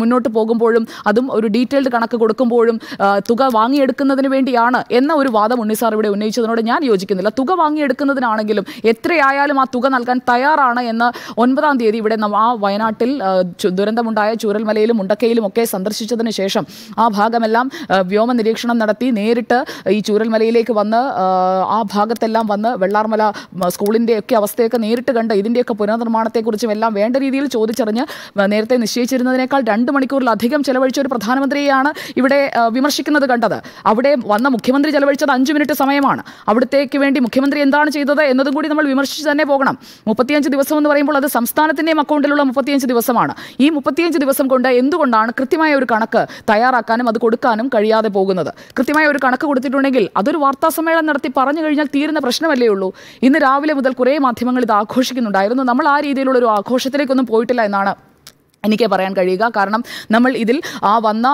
മുന്നോട്ട് പോകുമ്പോഴും അതും ഒരു ഡീറ്റെയിൽഡ് കണക്ക് കൊടുക്കുമ്പോഴും തുക വാങ്ങിയെടുക്കുന്നതിന് വേണ്ടിയാണ് എന്ന ഒരു വാദം ഉണ്ണിസാർ ഇവിടെ ഉന്നയിച്ചതിനോട് ഞാൻ യോജിക്കുന്നില്ല തുക വാങ്ങിയെടുക്കുന്നതിനാണെങ്കിലും എത്രയായാലും ആ തുക നൽകാൻ തയ്യാറാണ് എന്ന് ഒൻപതാം തീയതി ഇവിടെ ആ വയനാട്ടിൽ ദുരന്തമുണ്ടായ ചൂരൽമലയിലും മുണ്ടക്കയിലും ഒക്കെ സന്ദർശിച്ചതിന് ശേഷം ആ ഭാഗമെല്ലാം വ്യോമ നിരീക്ഷണം നടത്തി നേരിട്ട് ഈ ചൂരൽമലയിലേക്ക് വന്ന് ആ ഭാഗത്തെല്ലാം വന്ന് വെള്ളാർമല സ്കൂളിൻ്റെയൊക്കെ അവസ്ഥയൊക്കെ നേരിട്ട് കണ്ട് ഇതിൻ്റെയൊക്കെ പുനർനിർമ്മാണത്തെക്കുറിച്ചും എല്ലാം വേണ്ട രീതിയിൽ ചോദിച്ചറിഞ്ഞ് നേരത്തെ നിശ്ചയിച്ചിരുന്നതിനേക്കാൾ രണ്ട് മണിക്കൂറിലധികം ചെലവഴിച്ച ഒരു പ്രധാനമന്ത്രിയെയാണ് ഇവിടെ വിമർശിക്കുന്നത് കണ്ടത് അവിടെ വന്ന മുഖ്യമന്ത്രി ചെലവഴിച്ചത് അഞ്ച് മിനിറ്റ് സമയമാണ് അവിടത്തേക്ക് വേണ്ടി മുഖ്യമന്ത്രി എന്താണ് ചെയ്തത് എന്നതും കൂടി നമ്മൾ വിമർശിച്ച് തന്നെ പോകണം മുപ്പത്തിയഞ്ച് ദിവസം എന്ന് പറയുമ്പോൾ അത് സംസ്ഥാനത്തിൻ്റെയും അക്കൗണ്ടിലുള്ള മുപ്പത്തിയഞ്ച് ദിവസമാണ് ഈ മുപ്പത്തിയഞ്ച് ദിവസം കൊണ്ട് എന്തുകൊണ്ടാണ് കൃത്യമായ ഒരു കണക്ക് തയ്യാറാക്കാനും അത് കൊടുക്കാനും കഴിയാതെ പോകുന്നത് കൃത്യമായ ഒരു കണക്ക് കൊടുത്തിട്ടുണ്ടെങ്കിൽ അതൊരു വാർത്താ സമ്മേളനം നടത്തി പറഞ്ഞു കഴിഞ്ഞാൽ തീരുന്ന പ്രശ്നമല്ലേ ഉള്ളൂ ഇന്ന് രാവിലെ മുതൽ കുറേ മാധ്യമങ്ങൾ ഇത് ആഘോഷിക്കുന്നുണ്ടായിരുന്നു നമ്മൾ ആ രീതിയിലുള്ള ഒരു ആഘോഷത്തിലേക്കൊന്നും പോയിട്ടില്ല എന്നാണ് എനിക്ക് പറയാൻ കഴിയുക കാരണം നമ്മൾ ഇതിൽ ആ വന്ന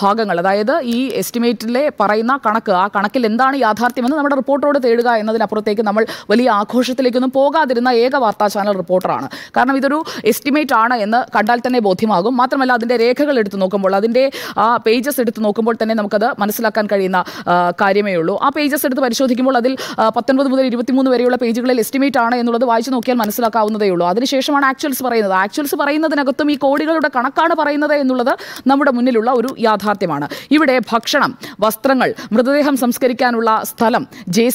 ഭാഗങ്ങൾ അതായത് ഈ എസ്റ്റിമേറ്റിലെ പറയുന്ന കണക്ക് ആ കണക്കിൽ എന്താണ് യാഥാർത്ഥ്യമെന്ന് നമ്മുടെ റിപ്പോർട്ടറോട് തേടുക എന്നതിനപ്പുറത്തേക്ക് നമ്മൾ വലിയ ആഘോഷത്തിലേക്കൊന്നും പോകാതിരുന്ന ഏക വാർത്താ ചാനൽ റിപ്പോർട്ടറാണ് കാരണം ഇതൊരു എസ്റ്റിമേറ്റ് ആണ് എന്ന് കണ്ടാൽ തന്നെ ബോധ്യമാകും മാത്രമല്ല അതിൻ്റെ രേഖകൾ എടുത്ത് നോക്കുമ്പോൾ അതിൻ്റെ ആ പേജസ് എടുത്ത് നോക്കുമ്പോൾ തന്നെ നമുക്കത് മനസ്സിലാക്കാൻ കഴിയുന്ന കാര്യമേ ഉള്ളൂ ആ പേജസ് എടുത്ത് പരിശോധിക്കുമ്പോൾ അതിൽ പത്തൊൻപത് മുതൽ ഇരുപത്തിമൂന്ന് വരെയുള്ള പേജുകളിൽ എസ്റ്റിമേറ്റ് ആണ് എന്നുള്ളത് വായിച്ചു നോക്കിയാൽ മനസ്സിലാക്കാവുന്നതേ ഉള്ളൂ അതിനുശേഷമാണ് ആക്ച്വൽസ് പറയുന്നത് ആക്ച്വൽസ് പറയുന്നതിനകത്തും ഈ കോഡ് കോടികളുടെ കണക്കാണ് പറയുന്നത് എന്നുള്ളത് നമ്മുടെ മുന്നിലുള്ള ഒരു യാഥാർത്ഥ്യമാണ് ഇവിടെ ഭക്ഷണം വസ്ത്രങ്ങൾ മൃതദേഹം സംസ്കരിക്കാനുള്ള സ്ഥലം ജെ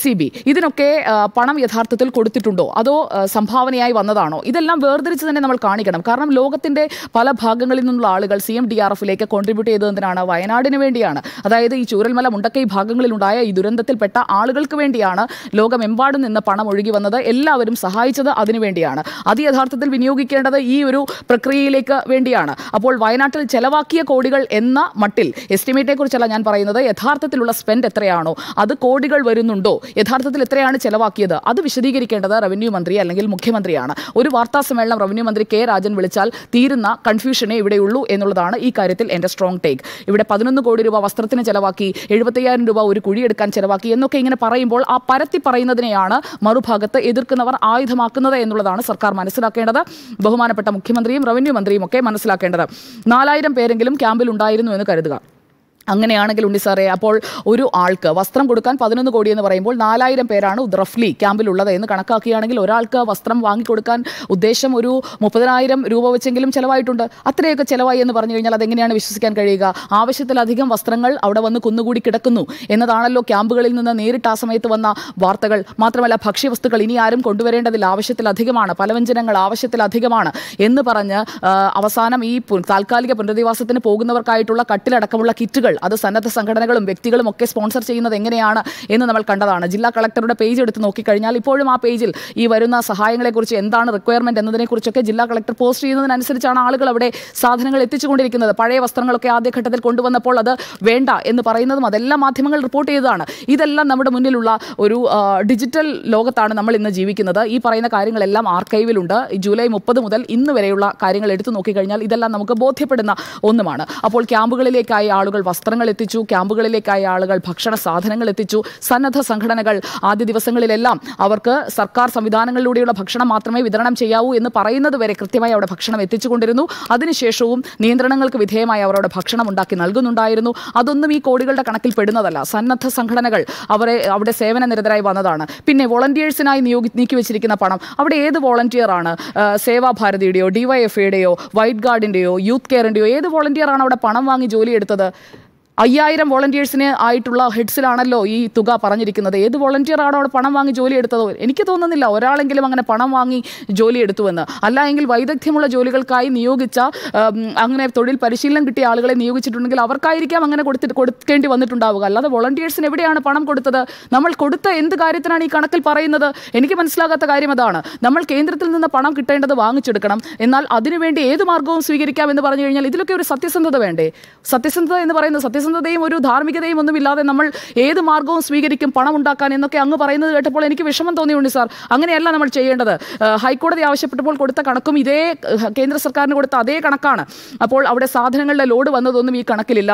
ഇതിനൊക്കെ പണം യഥാർത്ഥത്തിൽ കൊടുത്തിട്ടുണ്ടോ അതോ സംഭാവനയായി വന്നതാണോ ഇതെല്ലാം വേർതിരിച്ച് തന്നെ നമ്മൾ കാണിക്കണം കാരണം ലോകത്തിൻ്റെ പല ഭാഗങ്ങളിൽ നിന്നുള്ള ആളുകൾ സി എം ഡി ആർ എഫിലേക്ക് കോൺട്രിബ്യൂട്ട് ചെയ്തതിനാണ് വയനാടിന് വേണ്ടിയാണ് അതായത് ഈ ചൂരൽമല മുണ്ടക്കൈ ഭാഗങ്ങളിലുണ്ടായ ഈ ദുരന്തത്തിൽപ്പെട്ട ആളുകൾക്ക് വേണ്ടിയാണ് ലോകമെമ്പാടും നിന്ന് പണം ഒഴുകി വന്നത് എല്ലാവരും സഹായിച്ചത് അതിനുവേണ്ടിയാണ് അത് യഥാർത്ഥത്തിൽ വിനിയോഗിക്കേണ്ടത് ഈ ഒരു പ്രക്രിയയിലേക്ക് വേണ്ടിയാണ് അപ്പോൾ വയനാട്ടിൽ ചെലവാക്കിയ കോടികൾ എന്ന മട്ടിൽ എസ്റ്റിമേറ്റിനെ കുറിച്ചല്ല ഞാൻ പറയുന്നത് യഥാർത്ഥത്തിലുള്ള സ്പെൻഡ് എത്രയാണോ അത് കോടികൾ വരുന്നുണ്ടോ യഥാർത്ഥത്തിൽ എത്രയാണ് ചെലവാക്കിയത് അത് വിശദീകരിക്കേണ്ടത് റവന്യൂ മന്ത്രി അല്ലെങ്കിൽ മുഖ്യമന്ത്രിയാണ് ഒരു വാർത്താ സമ്മേളനം റവന്യൂ മന്ത്രി കെ രാജൻ വിളിച്ചാൽ തീരുന്ന കൺഫ്യൂഷനേ ഇവിടെയുള്ളൂ എന്നുള്ളതാണ് ഈ കാര്യത്തിൽ എൻ്റെ സ്ട്രോങ് ടേക്ക് ഇവിടെ പതിനൊന്ന് കോടി രൂപ വസ്ത്രത്തിന് ചെലവാക്കി എഴുപത്തയ്യായിരം രൂപ ഒരു കുഴിയെടുക്കാൻ ചെലവാക്കി എന്നൊക്കെ ഇങ്ങനെ പറയുമ്പോൾ ആ പരത്തി പറയുന്നതിനെയാണ് മറുഭാഗത്ത് എതിർക്കുന്നവർ ആയുധമാക്കുന്നത് എന്നുള്ളതാണ് സർക്കാർ മനസ്സിലാക്കേണ്ടത് ബഹുമാനപ്പെട്ട മുഖ്യമന്ത്രിയും റവന്യൂ മന്ത്രിയും ഒക്കെ മനസ്സിലാക്കേണ്ടത് നാലായിരം പേരെങ്കിലും ക്യാമ്പിൽ ഉണ്ടായിരുന്നു എന്ന് കരുതുക അങ്ങനെയാണെങ്കിൽ ഉണ്ണി സാറേ അപ്പോൾ ഒരു ആൾക്ക് വസ്ത്രം കൊടുക്കാൻ പതിനൊന്ന് കോടി എന്ന് പറയുമ്പോൾ നാലായിരം പേരാണ് റഫ്ലി ക്യാമ്പിലുള്ളത് എന്ന് കണക്കാക്കുകയാണെങ്കിൽ ഒരാൾക്ക് വസ്ത്രം വാങ്ങിക്കൊടുക്കാൻ ഉദ്ദേശം ഒരു മുപ്പതിനായിരം രൂപ വെച്ചെങ്കിലും ചിലവായിട്ടുണ്ട് അത്രയൊക്കെ ചിലവായി എന്ന് പറഞ്ഞു കഴിഞ്ഞാൽ അതെങ്ങനെയാണ് വിശ്വസിക്കാൻ കഴിയുക ആവശ്യത്തിലധികം വസ്ത്രങ്ങൾ അവിടെ വന്ന് കുന്നുകൂടി കിടക്കുന്നു എന്നതാണല്ലോ ക്യാമ്പുകളിൽ നിന്ന് നേരിട്ട് ആ സമയത്ത് വന്ന വാർത്തകൾ മാത്രമല്ല ഭക്ഷ്യവസ്തുക്കൾ ഇനി ആരും കൊണ്ടുവരേണ്ടതിൽ ആവശ്യത്തിലധികമാണ് പലവ്യഞ്ജനങ്ങൾ ആവശ്യത്തിലധികമാണ് എന്ന് പറഞ്ഞ് അവസാനം ഈ താൽക്കാലിക പുനരധിവാസത്തിന് പോകുന്നവർക്കായിട്ടുള്ള കട്ടിലടക്കമുള്ള കിറ്റുകൾ അത് സന്നദ്ധ സംഘടനകളും വ്യക്തികളും ഒക്കെ സ്പോൺസർ ചെയ്യുന്നത് എങ്ങനെയാണ് എന്ന് നമ്മൾ കണ്ടതാണ് ജില്ലാ കളക്ടറുടെ പേജ് എടുത്ത് നോക്കിക്കഴിഞ്ഞാൽ ഇപ്പോഴും ആ പേജിൽ ഈ വരുന്ന സഹായങ്ങളെക്കുറിച്ച് എന്താണ് റിക്വയർമെൻറ്റ് എന്നതിനെക്കുറിച്ചൊക്കെ ജില്ലാ കളക്ടർ പോസ്റ്റ് ചെയ്യുന്നതിനനുസരിച്ചാണ് ആളുകൾ അവിടെ സാധനങ്ങൾ എത്തിച്ചുകൊണ്ടിരിക്കുന്നത് പഴയ വസ്ത്രങ്ങളൊക്കെ ആദ്യഘട്ടത്തിൽ കൊണ്ടുവന്നപ്പോൾ അത് വേണ്ട എന്ന് പറയുന്നതും അതെല്ലാം മാധ്യമങ്ങൾ റിപ്പോർട്ട് ചെയ്തതാണ് ഇതെല്ലാം നമ്മുടെ മുന്നിലുള്ള ഒരു ഡിജിറ്റൽ ലോകത്താണ് നമ്മൾ ഇന്ന് ജീവിക്കുന്നത് ഈ പറയുന്ന കാര്യങ്ങളെല്ലാം ആർക്കൈവിലുണ്ട് ജൂലൈ മുപ്പത് മുതൽ ഇന്ന് വരെയുള്ള കാര്യങ്ങൾ എടുത്തു നോക്കിക്കഴിഞ്ഞാൽ ഇതെല്ലാം നമുക്ക് ബോധ്യപ്പെടുന്ന ഒന്നുമാണ് അപ്പോൾ ക്യാമ്പുകളിലേക്കായി ആളുകൾ വസ്ത്രം വസ്ത്രങ്ങൾ എത്തിച്ചു ക്യാമ്പുകളിലേക്കായ ആളുകൾ ഭക്ഷണ സാധനങ്ങൾ എത്തിച്ചു സന്നദ്ധ സംഘടനകൾ ആദ്യ ദിവസങ്ങളിലെല്ലാം അവർക്ക് സർക്കാർ സംവിധാനങ്ങളിലൂടെയുള്ള ഭക്ഷണം മാത്രമേ വിതരണം ചെയ്യാവൂ എന്ന് പറയുന്നത് വരെ കൃത്യമായി അവിടെ ഭക്ഷണം എത്തിച്ചുകൊണ്ടിരുന്നു അതിനുശേഷവും നിയന്ത്രണങ്ങൾക്ക് വിധേയമായി അവരവിടെ ഭക്ഷണം ഉണ്ടാക്കി നൽകുന്നുണ്ടായിരുന്നു അതൊന്നും ഈ കോടികളുടെ കണക്കിൽ പെടുന്നതല്ല സന്നദ്ധ സംഘടനകൾ അവരെ അവിടെ സേവന നിരതരായി വന്നതാണ് പിന്നെ വോളണ്ടിയേഴ്സിനായി നിയോഗി നീക്കി വെച്ചിരിക്കുന്ന പണം അവിടെ ഏത് വോളണ്ടിയറാണ് സേവാഭാരതിയുടെയോ ഡിവൈഎഫ്ഐയുടെയോ വൈറ്റ് ഗാർഡിൻ്റെയോ യൂത്ത് കെയറിൻ്റെയോ ഏത് വോളണ്ടിയറാണ് അവിടെ പണം വാങ്ങി ജോലിയെടുത്തത് അയ്യായിരം വോളണ്ടിയേഴ്സിന് ആയിട്ടുള്ള ഹെഡ്സിലാണല്ലോ ഈ തുക പറഞ്ഞിരിക്കുന്നത് ഏത് ആണോ അവിടെ പണം വാങ്ങി ജോലി എടുത്തത് എനിക്ക് തോന്നുന്നില്ല ഒരാളെങ്കിലും അങ്ങനെ പണം വാങ്ങി ജോലി എടുത്തുവെന്ന് അല്ല എങ്കിൽ വൈദഗ്ധ്യമുള്ള ജോലികൾക്കായി നിയോഗിച്ച അങ്ങനെ തൊഴിൽ പരിശീലനം കിട്ടിയ ആളുകളെ നിയോഗിച്ചിട്ടുണ്ടെങ്കിൽ അവർക്കായിരിക്കാം അങ്ങനെ കൊടുത്തിട്ട് കൊടുക്കേണ്ടി വന്നിട്ടുണ്ടാവുക അല്ലാതെ വോളണ്ടിയേഴ്സിന് എവിടെയാണ് പണം കൊടുത്തത് നമ്മൾ കൊടുത്ത എന്ത് കാര്യത്തിനാണ് ഈ കണക്കിൽ പറയുന്നത് എനിക്ക് മനസ്സിലാകാത്ത കാര്യം അതാണ് നമ്മൾ കേന്ദ്രത്തിൽ നിന്ന് പണം കിട്ടേണ്ടത് വാങ്ങിച്ചെടുക്കണം എന്നാൽ അതിനുവേണ്ടി ഏത് മാർഗവും സ്വീകരിക്കാം എന്ന് പറഞ്ഞു കഴിഞ്ഞാൽ ഇതിലൊക്കെ ഒരു സത്യസന്ധത വേണ്ടേ സത്യസന്ധത എന്ന് പറയുന്നത് സത്യസന്ധ സത്യസന്ധതയും ഒരു ധാർമ്മികതയും ഒന്നുമില്ലാതെ നമ്മൾ ഏത് മാർഗവും സ്വീകരിക്കും പണം ഉണ്ടാക്കാൻ എന്നൊക്കെ അങ്ങ് പറയുന്നത് കേട്ടപ്പോൾ എനിക്ക് വിഷമം തോന്നിയുണ്ട് സാർ അങ്ങനെയല്ല നമ്മൾ ചെയ്യേണ്ടത് ഹൈക്കോടതി ആവശ്യപ്പെട്ടപ്പോൾ കൊടുത്ത കണക്കും ഇതേ കേന്ദ്ര സർക്കാരിന് കൊടുത്ത അതേ കണക്കാണ് അപ്പോൾ അവിടെ സാധനങ്ങളുടെ ലോഡ് വന്നതൊന്നും ഈ കണക്കിലില്ല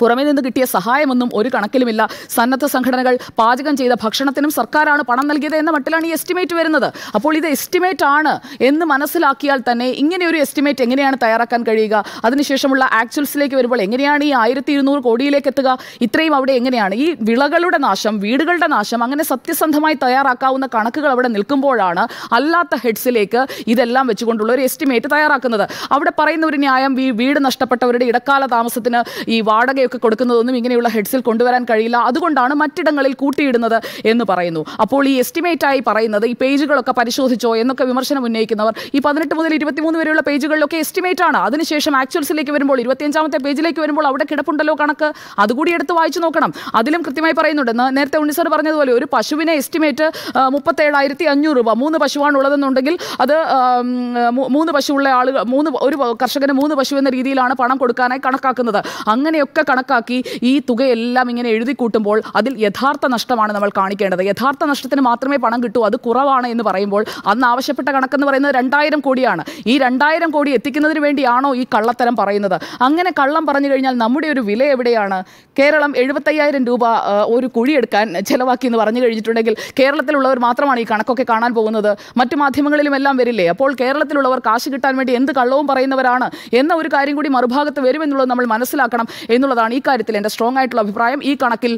പുറമേ നിന്ന് കിട്ടിയ സഹായമൊന്നും ഒരു കണക്കിലുമില്ല സന്നദ്ധ സംഘടനകൾ പാചകം ചെയ്ത ഭക്ഷണത്തിനും സർക്കാരാണ് പണം നൽകിയത് എന്ന മട്ടിലാണ് ഈ എസ്റ്റിമേറ്റ് വരുന്നത് അപ്പോൾ ഇത് എസ്റ്റിമേറ്റ് ആണ് എന്ന് മനസ്സിലാക്കിയാൽ തന്നെ ഇങ്ങനെയൊരു എസ്റ്റിമേറ്റ് എങ്ങനെയാണ് തയ്യാറാക്കാൻ കഴിയുക അതിനുശേഷമുള്ള ആക്ച്വൽസിലേക്ക് വരുമ്പോൾ എങ്ങനെയാണ് ഈ ആയിരത്തി ഇരുന്നൂറ് കോടിയിലേക്ക് എത്തുക ഇത്രയും അവിടെ എങ്ങനെയാണ് ഈ വിളകളുടെ നാശം വീടുകളുടെ നാശം അങ്ങനെ സത്യസന്ധമായി തയ്യാറാക്കാവുന്ന കണക്കുകൾ അവിടെ നിൽക്കുമ്പോഴാണ് അല്ലാത്ത ഹെഡ്സിലേക്ക് ഇതെല്ലാം വെച്ചുകൊണ്ടുള്ള ഒരു എസ്റ്റിമേറ്റ് തയ്യാറാക്കുന്നത് അവിടെ പറയുന്ന ഒരു ന്യായം വീട് നഷ്ടപ്പെട്ടവരുടെ ഇടക്കാല താമസത്തിന് ഈ വാടക വാടകയൊക്കെ കൊടുക്കുന്നതൊന്നും ഇങ്ങനെയുള്ള ഹെഡ്സിൽ കൊണ്ടുവരാൻ കഴിയില്ല അതുകൊണ്ടാണ് മറ്റിടങ്ങളിൽ കൂട്ടിയിടുന്നത് എന്ന് പറയുന്നു അപ്പോൾ ഈ എസ്റ്റിമേറ്റായി പറയുന്നത് ഈ പേജുകളൊക്കെ പരിശോധിച്ചോ എന്നൊക്കെ വിമർശനം ഉന്നയിക്കുന്നവർ ഈ പതിനെട്ട് മുതൽ ഇരുപത്തിമൂന്ന് വരെയുള്ള പേജുകളിലൊക്കെ എസ്റ്റിമേറ്റ് ആണ് അതിനുശേഷം ആക്ച്വൽസിലേക്ക് വരുമ്പോൾ ഇരുപത്തിയഞ്ചാമത്തെ പേജിലേക്ക് വരുമ്പോൾ അവിടെ കിടപ്പുണ്ടല്ലോ കണക്ക് അതുകൂടി എടുത്ത് വായിച്ചു നോക്കണം അതിലും കൃത്യമായി പറയുന്നുണ്ടെന്ന് നേരത്തെ ഉണ്ണിസാർ പറഞ്ഞതുപോലെ ഒരു പശുവിനെ എസ്റ്റിമേറ്റ് മുപ്പത്തേഴായിരത്തി അഞ്ഞൂറ് രൂപ മൂന്ന് പശുവാണ് ഉള്ളതെന്നുണ്ടെങ്കിൽ അത് മൂന്ന് പശുവുള്ള ആളുകൾ മൂന്ന് ഒരു കർഷകന് മൂന്ന് പശു എന്ന രീതിയിലാണ് പണം കൊടുക്കാനായി കണക്കാക്കുന്നത് അങ്ങനെയൊക്കെ കണക്കാക്കി ഈ തുകയെല്ലാം ഇങ്ങനെ എഴുതി കൂട്ടുമ്പോൾ അതിൽ യഥാർത്ഥ നഷ്ടമാണ് നമ്മൾ കാണിക്കേണ്ടത് യഥാർത്ഥ നഷ്ടത്തിന് മാത്രമേ പണം കിട്ടൂ അത് കുറവാണ് എന്ന് പറയുമ്പോൾ അന്ന് ആവശ്യപ്പെട്ട കണക്കെന്ന് പറയുന്നത് രണ്ടായിരം കോടിയാണ് ഈ രണ്ടായിരം കോടി എത്തിക്കുന്നതിന് വേണ്ടിയാണോ ഈ കള്ളത്തരം പറയുന്നത് അങ്ങനെ കള്ളം പറഞ്ഞു കഴിഞ്ഞാൽ നമ്മുടെ ഒരു വില എവിടെയാണ് കേരളം എഴുപത്തയ്യായിരം രൂപ ഒരു കുഴിയെടുക്കാൻ ചെലവാക്കി എന്ന് പറഞ്ഞു കഴിഞ്ഞിട്ടുണ്ടെങ്കിൽ കേരളത്തിലുള്ളവർ മാത്രമാണ് ഈ കണക്കൊക്കെ കാണാൻ പോകുന്നത് മറ്റു മാധ്യമങ്ങളിലും എല്ലാം വരില്ലേ അപ്പോൾ കേരളത്തിലുള്ളവർ കാശ് കിട്ടാൻ വേണ്ടി എന്ത് കള്ളവും പറയുന്നവരാണ് എന്ന ഒരു കാര്യം കൂടി മറുഭാഗത്ത് വരുമെന്നുള്ളത് നമ്മൾ മനസ്സിലാക്കണം എന്നുള്ളത് എന്നുള്ളതാണ് ഈ കാര്യത്തിൽ എൻ്റെ സ്ട്രോങ് ആയിട്ടുള്ള അഭിപ്രായം ഈ കണക്കിൽ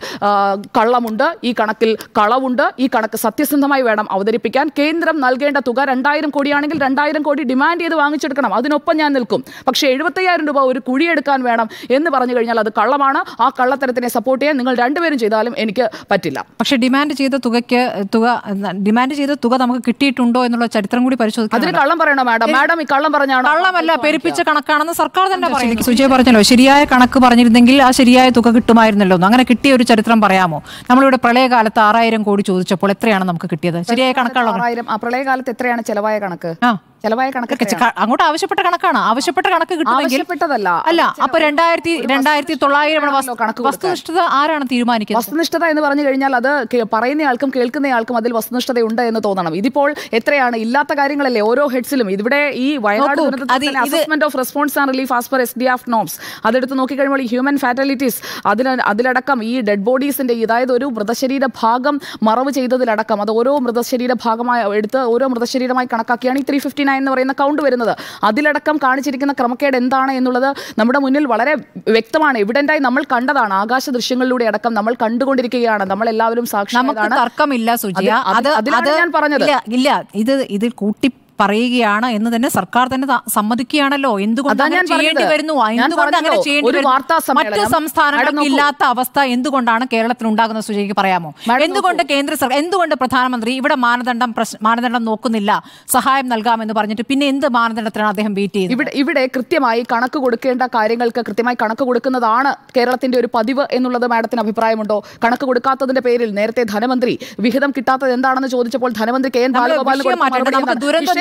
കള്ളമുണ്ട് ഈ കണക്കിൽ കളവുണ്ട് ഈ കണക്ക് സത്യസന്ധമായി വേണം അവതരിപ്പിക്കാൻ കേന്ദ്രം നൽകേണ്ട തുക രണ്ടായിരം കോടിയാണെങ്കിൽ രണ്ടായിരം കോടി ഡിമാൻഡ് ചെയ്ത് വാങ്ങിച്ചെടുക്കണം അതിനൊപ്പം ഞാൻ നിൽക്കും പക്ഷേ എഴുപത്തയ്യായിരം രൂപ ഒരു കുഴിയെടുക്കാൻ വേണം എന്ന് പറഞ്ഞു കഴിഞ്ഞാൽ അത് കള്ളമാണ് ആ കള്ളത്തരത്തിനെ സപ്പോർട്ട് ചെയ്യാൻ നിങ്ങൾ രണ്ടുപേരും ചെയ്താലും എനിക്ക് പറ്റില്ല പക്ഷേ ഡിമാൻഡ് ചെയ്ത തുകയ്ക്ക് തുക ഡിമാൻഡ് ചെയ്ത തുക നമുക്ക് കിട്ടിയിട്ടുണ്ടോ എന്നുള്ള ചരിത്രം കൂടി പരിശോധിക്കാം അതിന് കള്ളം പറയണോ മാഡം മാഡം ഈ കള്ളം പറഞ്ഞാണോ കള്ളമല്ല പെരുപ്പിച്ച കണക്കാണെന്ന് സർക്കാർ തന്നെ പറയുന്നു സുജയ് പറഞ്ഞല്ലോ ശരിയായ കണക്ക് പറഞ്ഞിരുന്നെങ്കിൽ എങ്കിൽ ആ ശരിയായ തുക കിട്ടുമായിരുന്നല്ലോ അങ്ങനെ കിട്ടിയ ഒരു ചരിത്രം പറയാമോ നമ്മളിവിടെ പ്രളയകാലത്ത് ആറായിരം കോടി ചോദിച്ചപ്പോൾ എത്രയാണ് നമുക്ക് കിട്ടിയത് ശരിയായ കണക്കാണോ പ്രളയകാലത്ത് എത്രയാണ് ചെലവായ കണക്ക് ആ ചെലവായ കണക്കൊക്കെ അങ്ങോട്ട് ആവശ്യപ്പെട്ട കണക്കാണ് ആവശ്യപ്പെട്ട കണക്ക് കിട്ടുമെങ്കിൽ അല്ല അപ്പൊ രണ്ടായിരത്തി രണ്ടായിരത്തി തൊള്ളായിരം കണക്ക് വസ്തുനിഷ്ഠത ആരാണ് തീരുമാനിക്കുന്നത് വസ്തുനിഷ്ഠത എന്ന് പറഞ്ഞു കഴിഞ്ഞാൽ അത് പറയുന്നയാൾക്കും കേൾക്കുന്നയാൾക്കും അതിൽ വസ്തുനിഷ്ഠത ഉണ്ട് എന്ന് തോന്നണം ഇതിപ്പോൾ എത്രയാണ് ഇല്ലാത്ത കാര്യങ്ങളല്ലേ ഓരോ ഹെഡ്സിലും ഇവിടെ ഈ Wayanad assessment of response and relief as per S D F norms അതെടുത്ത് നോക്കിക്കഴിയുമ്പോൾ ഈ ഹ്യൂമൻ ഫാറ്റാലിറ്റീസ് അതിന് അതിലടക്കം ഈ ഡെഡ് ബോഡീസിന്റെ അതായത് ഒരു മൃതശരീര ഭാഗം മറവ് ചെയ്തതിലടക്കം അത് ഓരോ മൃതശരീര ഭാഗമായി എടുത്ത് ഓരോ മൃതശരീരമായി കണക്കാക്കിയാണ് ഈ ത്രീ ഫിഫ്റ്റി എന്ന് പറയുന്ന കൗണ്ട് വരുന്നത് അതിലടക്കം കാണിച്ചിരിക്കുന്ന ക്രമക്കേട് എന്താണ് എന്നുള്ളത് നമ്മുടെ മുന്നിൽ വളരെ വ്യക്തമാണ് എവിഡൻ്റായി നമ്മൾ കണ്ടതാണ് ആകാശ ദൃശ്യങ്ങളിലൂടെ അടക്കം നമ്മൾ കണ്ടുകൊണ്ടിരിക്കുകയാണ് നമ്മൾ എല്ലാവരും സാക്ഷി തർക്കമില്ല സുജിയ അത് ഞാൻ പറഞ്ഞത് ഇല്ല ഇത് ഇതിൽ കൂട്ടി പറയുകയാണ് എന്ന് തന്നെ സർക്കാർ തന്നെ സമ്മതിക്കുകയാണല്ലോ എന്തുകൊണ്ടാണ് ചെയ്യേണ്ടി വരുന്നു എന്തുകൊണ്ട് അങ്ങനെ ചെയ്യേണ്ടി വരുന്നു മറ്റു സംസ്ഥാനങ്ങൾക്ക് ഇല്ലാത്ത അവസ്ഥ എന്തുകൊണ്ടാണ് കേരളത്തിൽ ഉണ്ടാകുന്ന സുജയ്ക്ക് പറയാമോ എന്തുകൊണ്ട് കേന്ദ്ര സർക്കാർ എന്തുകൊണ്ട് പ്രധാനമന്ത്രി ഇവിടെ മാനദണ്ഡം മാനദണ്ഡം നോക്കുന്നില്ല സഹായം നൽകാമെന്ന് പറഞ്ഞിട്ട് പിന്നെ എന്ത് മാനദണ്ഡത്തിനാണ് അദ്ദേഹം വെയിറ്റ് ചെയ്യുന്നത് ഇവിടെ കൃത്യമായി കണക്ക് കൊടുക്കേണ്ട കാര്യങ്ങൾക്ക് കൃത്യമായി കണക്ക് കൊടുക്കുന്നതാണ് കേരളത്തിന്റെ ഒരു പതിവ് എന്നുള്ളത് മാഡത്തിന് അഭിപ്രായമുണ്ടോ കണക്ക് കൊടുക്കാത്തതിന്റെ പേരിൽ നേരത്തെ ധനമന്ത്രി വിഹിതം കിട്ടാത്തത് എന്താണെന്ന് ചോദിച്ചപ്പോൾ ധനമന്ത്രി കെ എൻ ദുരന്തം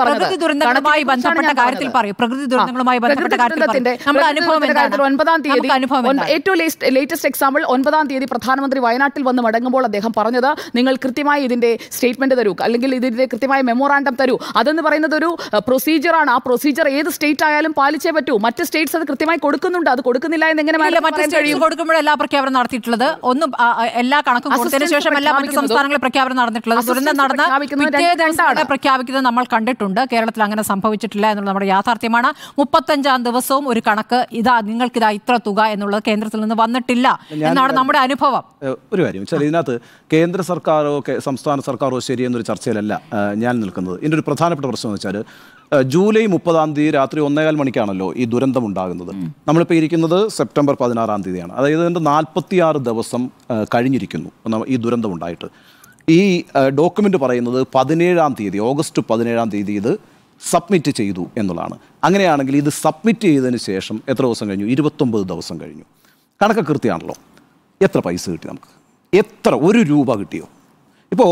പ്രകൃതി ദുരന്തങ്ങളുമായി ബന്ധപ്പെട്ട കാര്യത്തിൽ പറയും പ്രകൃതി ദുരന്തങ്ങളുമായി ബന്ധപ്പെട്ട കാര്യത്തിൽ നമ്മുടെ അനുഭവം ഒൻപതാം തീയതി ഏറ്റവും ലേറ്റസ്റ്റ് എക്സാമ്പിൾ ഒൻപതാം തീയതി പ്രധാനമന്ത്രി വയനാട്ടിൽ വന്ന് മടങ്ങുമ്പോൾ അദ്ദേഹം പറഞ്ഞത് നിങ്ങൾ കൃത്യമായി ഇതിന്റെ സ്റ്റേറ്റ്മെന്റ് തരൂ അല്ലെങ്കിൽ ഇതിന്റെ കൃത്യമായ മെമ്മോറാണ്ടം തരൂ അതെന്ന് പറയുന്നത് ഒരു പ്രൊസീജിയറാണ് ആ പ്രൊസീജിയർ ഏത് സ്റ്റേറ്റ് ആയാലും പാലിച്ചേ പറ്റൂ മറ്റ് സ്റ്റേറ്റ്സ് അത് കൃത്യമായി കൊടുക്കുന്നുണ്ട് അത് കൊടുക്കുന്നില്ല എന്ന് എങ്ങനെ കൊടുക്കുമ്പോൾ എല്ലാ പ്രഖ്യാപനം നടത്തിയിട്ടുള്ളത് ഒന്നും എല്ലാ കണക്കും കൊടുത്തതിനു ശേഷം എല്ലാ മറ്റ് സംസ്ഥാനങ്ങളിൽ പ്രഖ്യാപനം നടന്നിട്ടുള്ളത് ദുരന്തം നടന്ന പ്രഖ്യാപിക്കുന്നത് നമ്മൾ കണ്ടിട്ടുണ്ട് കേരളത്തിൽ അങ്ങനെ സംഭവിച്ചിട്ടില്ല എന്നുള്ളത് നമ്മുടെ യാഥാർത്ഥ്യമാണ് മുപ്പത്തഞ്ചാം ദിവസവും ഒരു കണക്ക് ഇതാ നിങ്ങൾക്കിതാ ഇത്ര തുക എന്നുള്ളത് കേന്ദ്രത്തിൽ നിന്ന് വന്നിട്ടില്ല എന്നാണ് നമ്മുടെ അനുഭവം ഒരു കാര്യം ഇതിനകത്ത് കേന്ദ്ര സർക്കാരോ സംസ്ഥാന സർക്കാരോ ശരിയെന്നൊരു ചർച്ചയിലല്ല ഞാൻ നിൽക്കുന്നത് ഇതിൻ്റെ ഒരു പ്രധാനപ്പെട്ട പ്രശ്നം എന്ന് വെച്ചാൽ ജൂലൈ മുപ്പതാം തീയതി രാത്രി ഒന്നേകാൽ മണിക്കാണല്ലോ ഈ ദുരന്തം ഉണ്ടാകുന്നത് നമ്മളിപ്പോൾ ഇരിക്കുന്നത് സെപ്റ്റംബർ പതിനാറാം തീയതിയാണ് അതായത് ഇതിൻ്റെ നാൽപ്പത്തിയാറ് ദിവസം കഴിഞ്ഞിരിക്കുന്നു ഈ ദുരന്തം ഉണ്ടായിട്ട് ഈ ഡോക്യുമെൻ്റ് പറയുന്നത് പതിനേഴാം തീയതി ഓഗസ്റ്റ് പതിനേഴാം തീയതി ഇത് സബ്മിറ്റ് ചെയ്തു എന്നുള്ളതാണ് അങ്ങനെയാണെങ്കിൽ ഇത് സബ്മിറ്റ് ചെയ്തതിന് ശേഷം എത്ര ദിവസം കഴിഞ്ഞു ഇരുപത്തൊമ്പത് ദിവസം കഴിഞ്ഞു കണക്ക് കൃത്യമാണല്ലോ എത്ര പൈസ കിട്ടി നമുക്ക് എത്ര ഒരു രൂപ കിട്ടിയോ ഇപ്പോൾ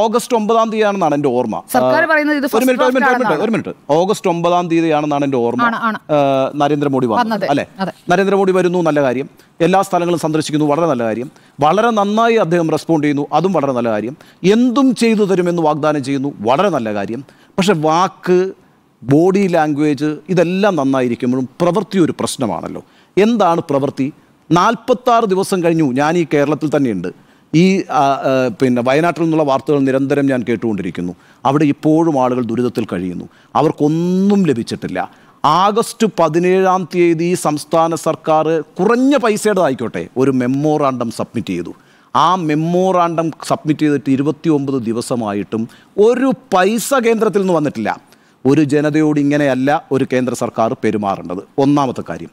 ഓഗസ്റ്റ് ഒമ്പതാം തീയതിയാണെന്നാണ് എൻ്റെ ഓർമ്മ സർക്കാർ പറയുന്നത് ഇത് ഒരു മിനിറ്റ് ഒരു മിനിറ്റ് ഒരു മിനിറ്റ് ഓഗസ്റ്റ് ഒമ്പതാം തീയതിയാണെന്നാണ് എൻ്റെ ഓർമ്മ നരേന്ദ്രമോദി വന്നത് അല്ലേ നരേന്ദ്രമോദി വരുന്നു നല്ല കാര്യം എല്ലാ സ്ഥലങ്ങളും സന്ദർശിക്കുന്നു വളരെ നല്ല കാര്യം വളരെ നന്നായി അദ്ദേഹം റെസ്പോണ്ട് ചെയ്യുന്നു അതും വളരെ നല്ല കാര്യം എന്തും ചെയ്തു തരുമെന്ന് വാഗ്ദാനം ചെയ്യുന്നു വളരെ നല്ല കാര്യം പക്ഷെ വാക്ക് ബോഡി ലാംഗ്വേജ് ഇതെല്ലാം നന്നായിരിക്കുമ്പോഴും പ്രവൃത്തി ഒരു പ്രശ്നമാണല്ലോ എന്താണ് പ്രവൃത്തി നാൽപ്പത്താറ് ദിവസം കഴിഞ്ഞു ഞാൻ ഈ കേരളത്തിൽ തന്നെയുണ്ട് ഈ പിന്നെ വയനാട്ടിൽ നിന്നുള്ള വാർത്തകൾ നിരന്തരം ഞാൻ കേട്ടുകൊണ്ടിരിക്കുന്നു അവിടെ ഇപ്പോഴും ആളുകൾ ദുരിതത്തിൽ കഴിയുന്നു അവർക്കൊന്നും ലഭിച്ചിട്ടില്ല ആഗസ്റ്റ് പതിനേഴാം തീയതി സംസ്ഥാന സർക്കാർ കുറഞ്ഞ പൈസയുടേതായിക്കോട്ടെ ഒരു മെമ്മോറാണ്ടം സബ്മിറ്റ് ചെയ്തു ആ മെമ്മോറാണ്ടം സബ്മിറ്റ് ചെയ്തിട്ട് ഇരുപത്തി ഒമ്പത് ദിവസമായിട്ടും ഒരു പൈസ കേന്ദ്രത്തിൽ നിന്ന് വന്നിട്ടില്ല ഒരു ജനതയോട് ഇങ്ങനെയല്ല ഒരു കേന്ദ്ര സർക്കാർ പെരുമാറേണ്ടത് ഒന്നാമത്തെ കാര്യം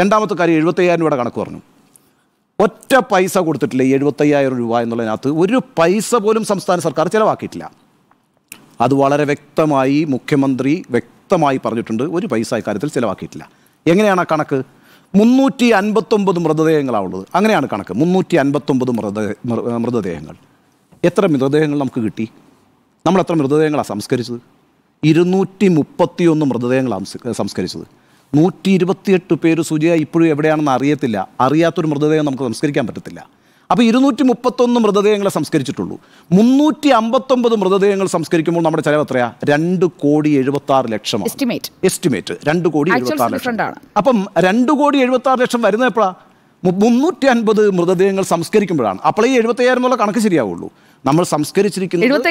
രണ്ടാമത്തെ കാര്യം എഴുപത്തയ്യായിരം രൂപയുടെ കണക്ക് പറഞ്ഞു ഒറ്റ പൈസ കൊടുത്തിട്ടില്ല എഴുപത്തയ്യായിരം രൂപ എന്നുള്ളതിനകത്ത് ഒരു പൈസ പോലും സംസ്ഥാന സർക്കാർ ചിലവാക്കിയിട്ടില്ല അത് വളരെ വ്യക്തമായി മുഖ്യമന്ത്രി വ്യക്തമായി പറഞ്ഞിട്ടുണ്ട് ഒരു പൈസ ഇക്കാര്യത്തിൽ ചിലവാക്കിയിട്ടില്ല എങ്ങനെയാണ് ആ കണക്ക് മുന്നൂറ്റി അൻപത്തൊമ്പത് മൃതദേഹങ്ങളാണ് ഉള്ളത് അങ്ങനെയാണ് കണക്ക് മുന്നൂറ്റി അൻപത്തൊമ്പത് മൃതദേഹ മൃതദേഹങ്ങൾ എത്ര മൃതദേഹങ്ങൾ നമുക്ക് കിട്ടി നമ്മൾ എത്ര മൃതദേഹങ്ങളാണ് സംസ്കരിച്ചത് ഇരുന്നൂറ്റി മുപ്പത്തിയൊന്ന് മൃതദേഹങ്ങളാണ് സംസ്കരിച്ചത് നൂറ്റി ഇരുപത്തിയെട്ട് പേര് സുജയ ഇപ്പോഴും എവിടെയാണെന്ന് അറിയത്തില്ല അറിയാത്തൊരു മൃതദേഹം നമുക്ക് സംസ്കരിക്കാൻ പറ്റത്തില്ല അപ്പോൾ ഇരുന്നൂറ്റി മുപ്പത്തൊന്ന് മൃതദേഹങ്ങളെ സംസ്കരിച്ചിട്ടുള്ളൂ മുന്നൂറ്റി അമ്പത്തൊമ്പത് മൃതദേഹങ്ങൾ സംസ്കരിക്കുമ്പോൾ നമ്മുടെ ചെലവ് എത്രയാ രണ്ട് കോടി എഴുപത്തി ആറ് ലക്ഷം എസ്റ്റിമേറ്റ് എസ്റ്റിമേറ്റ് രണ്ട് കോടി എഴുപത്തി ആറ് ലക്ഷം അപ്പം രണ്ട് കോടി എഴുപത്തി ആറ് ലക്ഷം വരുന്നത് എപ്പോഴാണ് മുന്നൂറ്റി അൻപത് മൃതദേഹങ്ങൾ സംസ്കരിക്കുമ്പോഴാണ് അപ്പോൾ ഈ എഴുപത്തി അയ്യായിരം എന്നുള്ള കണക്ക് ശരിയാവുള്ളൂ നമ്മൾ സംസ്കരിച്ചിരിക്കുന്നത്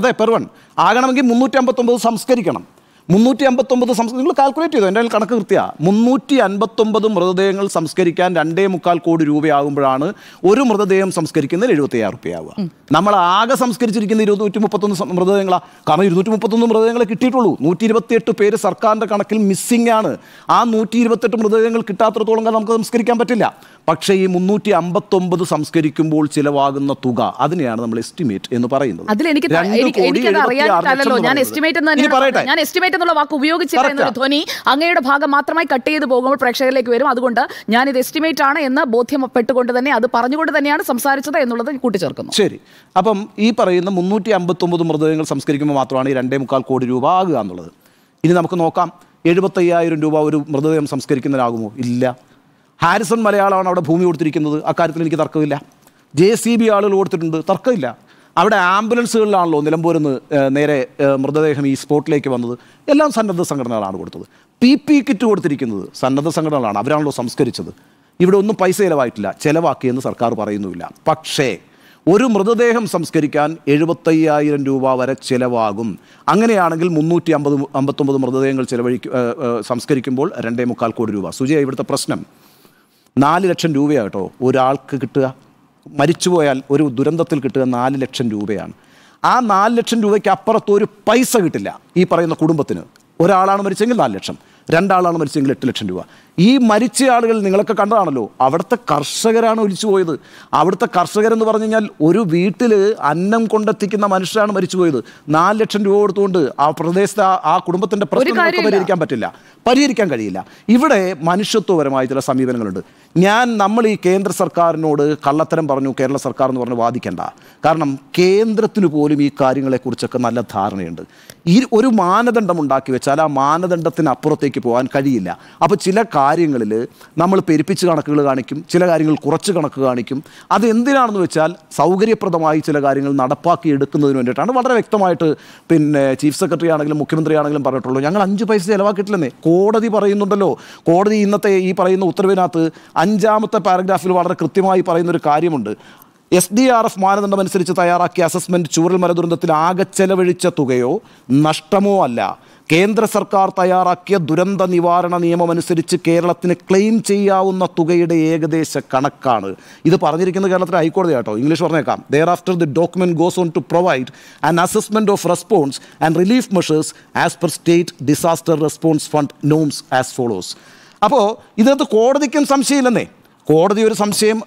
അതെ പെർ വൺ ആകണമെങ്കിൽ മുന്നൂറ്റി അമ്പത്തൊമ്പത് സംസ്കരിക്കണം മുന്നൂറ്റി അമ്പത്തൊമ്പത് സംസ് നിങ്ങൾ കാൽക്കുലേറ്റ് ചെയ്തോ എൻ്റെ കണക്ക് കൃത്യമാണ് മുന്നൂറ്റി അൻപത്തൊമ്പത് മൃതദേഹങ്ങൾ സംസ്കരിക്കാൻ രണ്ടേ മുക്കാൽ കോടി രൂപയാകുമ്പോഴാണ് ഒരു മൃതദേഹം സംസ്കരിക്കുന്നതിന് എഴുപത്തയ്യായിരം റുപ്യയാവുക നമ്മൾ ആകെ സംസ്കരിച്ചിരിക്കുന്ന ഇരുന്നൂറ്റി മുപ്പത്തൊന്ന് മൃതദേഹങ്ങളാണ് കാരണം ഇരുന്നൂറ്റി മുപ്പത്തൊന്ന് മൃതദേഹങ്ങളെ കിട്ടിയിട്ടുള്ളൂ നൂറ്റി ഇരുപത്തിയെട്ട് പേര് സർക്കാരിൻ്റെ കണക്കിൽ മിസ്സിംഗ് ആണ് ആ നൂറ്റി ഇരുപത്തെട്ട് മൃതദേഹങ്ങൾ കിട്ടാത്തടത്തോളം നമുക്ക് സംസ്കരിക്കാൻ പറ്റില്ല പക്ഷേ ഈ മുന്നൂറ്റി അമ്പത്തൊമ്പത് സംസ്കരിക്കുമ്പോൾ ചിലവാകുന്ന തുക അതിനെയാണ് നമ്മൾ എസ്റ്റിമേറ്റ് എന്ന് പറയുന്നത് അതിൽ എനിക്ക് പറയട്ടെ കറക്റ്റ് എന്നുള്ള വാക്ക് ഉപയോഗിച്ചില്ല എന്നൊരു ധ്വനി അങ്ങയുടെ ഭാഗം മാത്രമായി കട്ട് ചെയ്ത് പോകുമ്പോൾ പ്രേക്ഷകരിലേക്ക് വരും അതുകൊണ്ട് ഞാൻ ഇത് എസ്റ്റിമേറ്റ് ആണ് എന്ന് ബോധ്യപ്പെട്ടുകൊണ്ട് തന്നെ അത് പറഞ്ഞുകൊണ്ട് തന്നെയാണ് സംസാരിച്ചത് എന്നുള്ളത് കൂട്ടിച്ചേർക്കുന്നു ശരി അപ്പം ഈ പറയുന്ന മുന്നൂറ്റി അമ്പത്തൊമ്പത് മൃതദേഹങ്ങൾ സംസ്കരിക്കുമ്പോൾ മാത്രമാണ് ഈ രണ്ടേ മുക്കാൽ കോടി രൂപ ആകുക എന്നുള്ളത് ഇനി നമുക്ക് നോക്കാം എഴുപത്തയ്യായിരം രൂപ ഒരു മൃതദേഹം സംസ്കരിക്കുന്നതിനാകുമോ ഇല്ല ഹാരിസൺ മലയാളമാണ് അവിടെ ഭൂമി കൊടുത്തിരിക്കുന്നത് അക്കാര്യത്തിൽ എനിക്ക് തർക്കമില്ല ജെ സി ബി ആളുകൾ കൊടുത്തിട്ടുണ്ട് തർക്കമില്ല അവിടെ ആംബുലൻസുകളിലാണല്ലോ നിലമ്പൂരിൽ നിന്ന് നേരെ മൃതദേഹം ഈ സ്പോട്ടിലേക്ക് വന്നത് എല്ലാം സന്നദ്ധ സംഘടനകളാണ് കൊടുത്തത് പി പി കിറ്റ് കൊടുത്തിരിക്കുന്നത് സന്നദ്ധ സംഘടനകളാണ് അവരാണല്ലോ സംസ്കരിച്ചത് ഇവിടെ ഒന്നും പൈസ ചിലവായിട്ടില്ല ചിലവാക്കിയെന്ന് സർക്കാർ പറയുന്നുമില്ല പക്ഷേ ഒരു മൃതദേഹം സംസ്കരിക്കാൻ എഴുപത്തയ്യായിരം രൂപ വരെ ചിലവാകും അങ്ങനെയാണെങ്കിൽ മുന്നൂറ്റി അമ്പത് അമ്പത്തൊമ്പത് മൃതദേഹങ്ങൾ ചിലവഴിക്കും സംസ്കരിക്കുമ്പോൾ രണ്ടേ മുക്കാൽ കോടി രൂപ സുജയ ഇവിടുത്തെ പ്രശ്നം നാല് ലക്ഷം രൂപയാട്ടോ ഒരാൾക്ക് കിട്ടുക മരിച്ചുപോയാൽ ഒരു ദുരന്തത്തിൽ കിട്ടുക നാല് ലക്ഷം രൂപയാണ് ആ നാല് ലക്ഷം രൂപയ്ക്ക് അപ്പുറത്ത് ഒരു പൈസ കിട്ടില്ല ഈ പറയുന്ന കുടുംബത്തിന് ഒരാളാണ് മരിച്ചെങ്കിൽ നാല് ലക്ഷം രണ്ടാളാണ് മരിച്ചെങ്കിൽ എട്ട് ലക്ഷം രൂപ ഈ മരിച്ച ആളുകൾ നിങ്ങളൊക്കെ കണ്ടതാണല്ലോ അവിടുത്തെ കർഷകരാണ് ഒലിച്ചു പോയത് അവിടുത്തെ കർഷകരെന്ന് പറഞ്ഞു കഴിഞ്ഞാൽ ഒരു വീട്ടിൽ അന്നം കൊണ്ടെത്തിക്കുന്ന മനുഷ്യരാണ് മരിച്ചു പോയത് നാല് ലക്ഷം രൂപ കൊടുത്തുകൊണ്ട് ആ പ്രദേശത്ത് ആ കുടുംബത്തിൻ്റെ പ്രശ്നങ്ങൾക്ക് പരിഹരിക്കാൻ പറ്റില്ല പരിഹരിക്കാൻ കഴിയില്ല ഇവിടെ മനുഷ്യത്വപരമായ ചില സമീപനങ്ങളുണ്ട് ഞാൻ നമ്മൾ ഈ കേന്ദ്ര സർക്കാരിനോട് കള്ളത്തരം പറഞ്ഞു കേരള സർക്കാർ എന്ന് പറഞ്ഞ് വാദിക്കേണ്ട കാരണം കേന്ദ്രത്തിന് പോലും ഈ കാര്യങ്ങളെക്കുറിച്ചൊക്കെ നല്ല ധാരണയുണ്ട് ഈ ഒരു മാനദണ്ഡം ഉണ്ടാക്കി വെച്ചാൽ ആ മാനദണ്ഡത്തിന് അപ്പുറത്തേക്ക് പോകാൻ കഴിയില്ല അപ്പോൾ ചില കാര്യങ്ങളിൽ നമ്മൾ പെരുപ്പിച്ച് കണക്കുകൾ കാണിക്കും ചില കാര്യങ്ങൾ കുറച്ച് കണക്ക് കാണിക്കും അത് എന്തിനാണെന്ന് വെച്ചാൽ സൗകര്യപ്രദമായി ചില കാര്യങ്ങൾ നടപ്പാക്കി എടുക്കുന്നതിന് വേണ്ടിയിട്ടാണ് വളരെ വ്യക്തമായിട്ട് പിന്നെ ചീഫ് സെക്രട്ടറി ആണെങ്കിലും മുഖ്യമന്ത്രി ആണെങ്കിലും പറഞ്ഞിട്ടുള്ളൂ ഞങ്ങൾ അഞ്ച് പൈസ ചിലവാക്കിയിട്ടില്ലെന്നേ കോടതി പറയുന്നുണ്ടല്ലോ കോടതി ഇന്നത്തെ ഈ പറയുന്ന ഉത്തരവിനകത്ത് അഞ്ചാമത്തെ പാരഗ്രാഫിൽ വളരെ കൃത്യമായി പറയുന്നൊരു കാര്യമുണ്ട് എസ് ഡി ആർ എഫ് മാനദണ്ഡം അനുസരിച്ച് തയ്യാറാക്കിയ അസസ്മെൻറ്റ് മല ദുരന്തത്തിൽ ആകെ ചെലവഴിച്ച തുകയോ നഷ്ടമോ അല്ല കേന്ദ്ര സർക്കാർ തയ്യാറാക്കിയ ദുരന്ത നിവാരണ അനുസരിച്ച് കേരളത്തിന് ക്ലെയിം ചെയ്യാവുന്ന തുകയുടെ ഏകദേശ കണക്കാണ് ഇത് പറഞ്ഞിരിക്കുന്നത് കേരളത്തിലെ ഹൈക്കോടതി ആട്ടോ ഇംഗ്ലീഷ് പറഞ്ഞേക്കാം thereafter the document goes on to provide an assessment of response and relief measures as per state disaster response fund norms as follows അപ്പോൾ ഇതിനകത്ത് കോടതിക്കും സംശയമില്ലെന്നേ കോടതി ഒരു സംശയം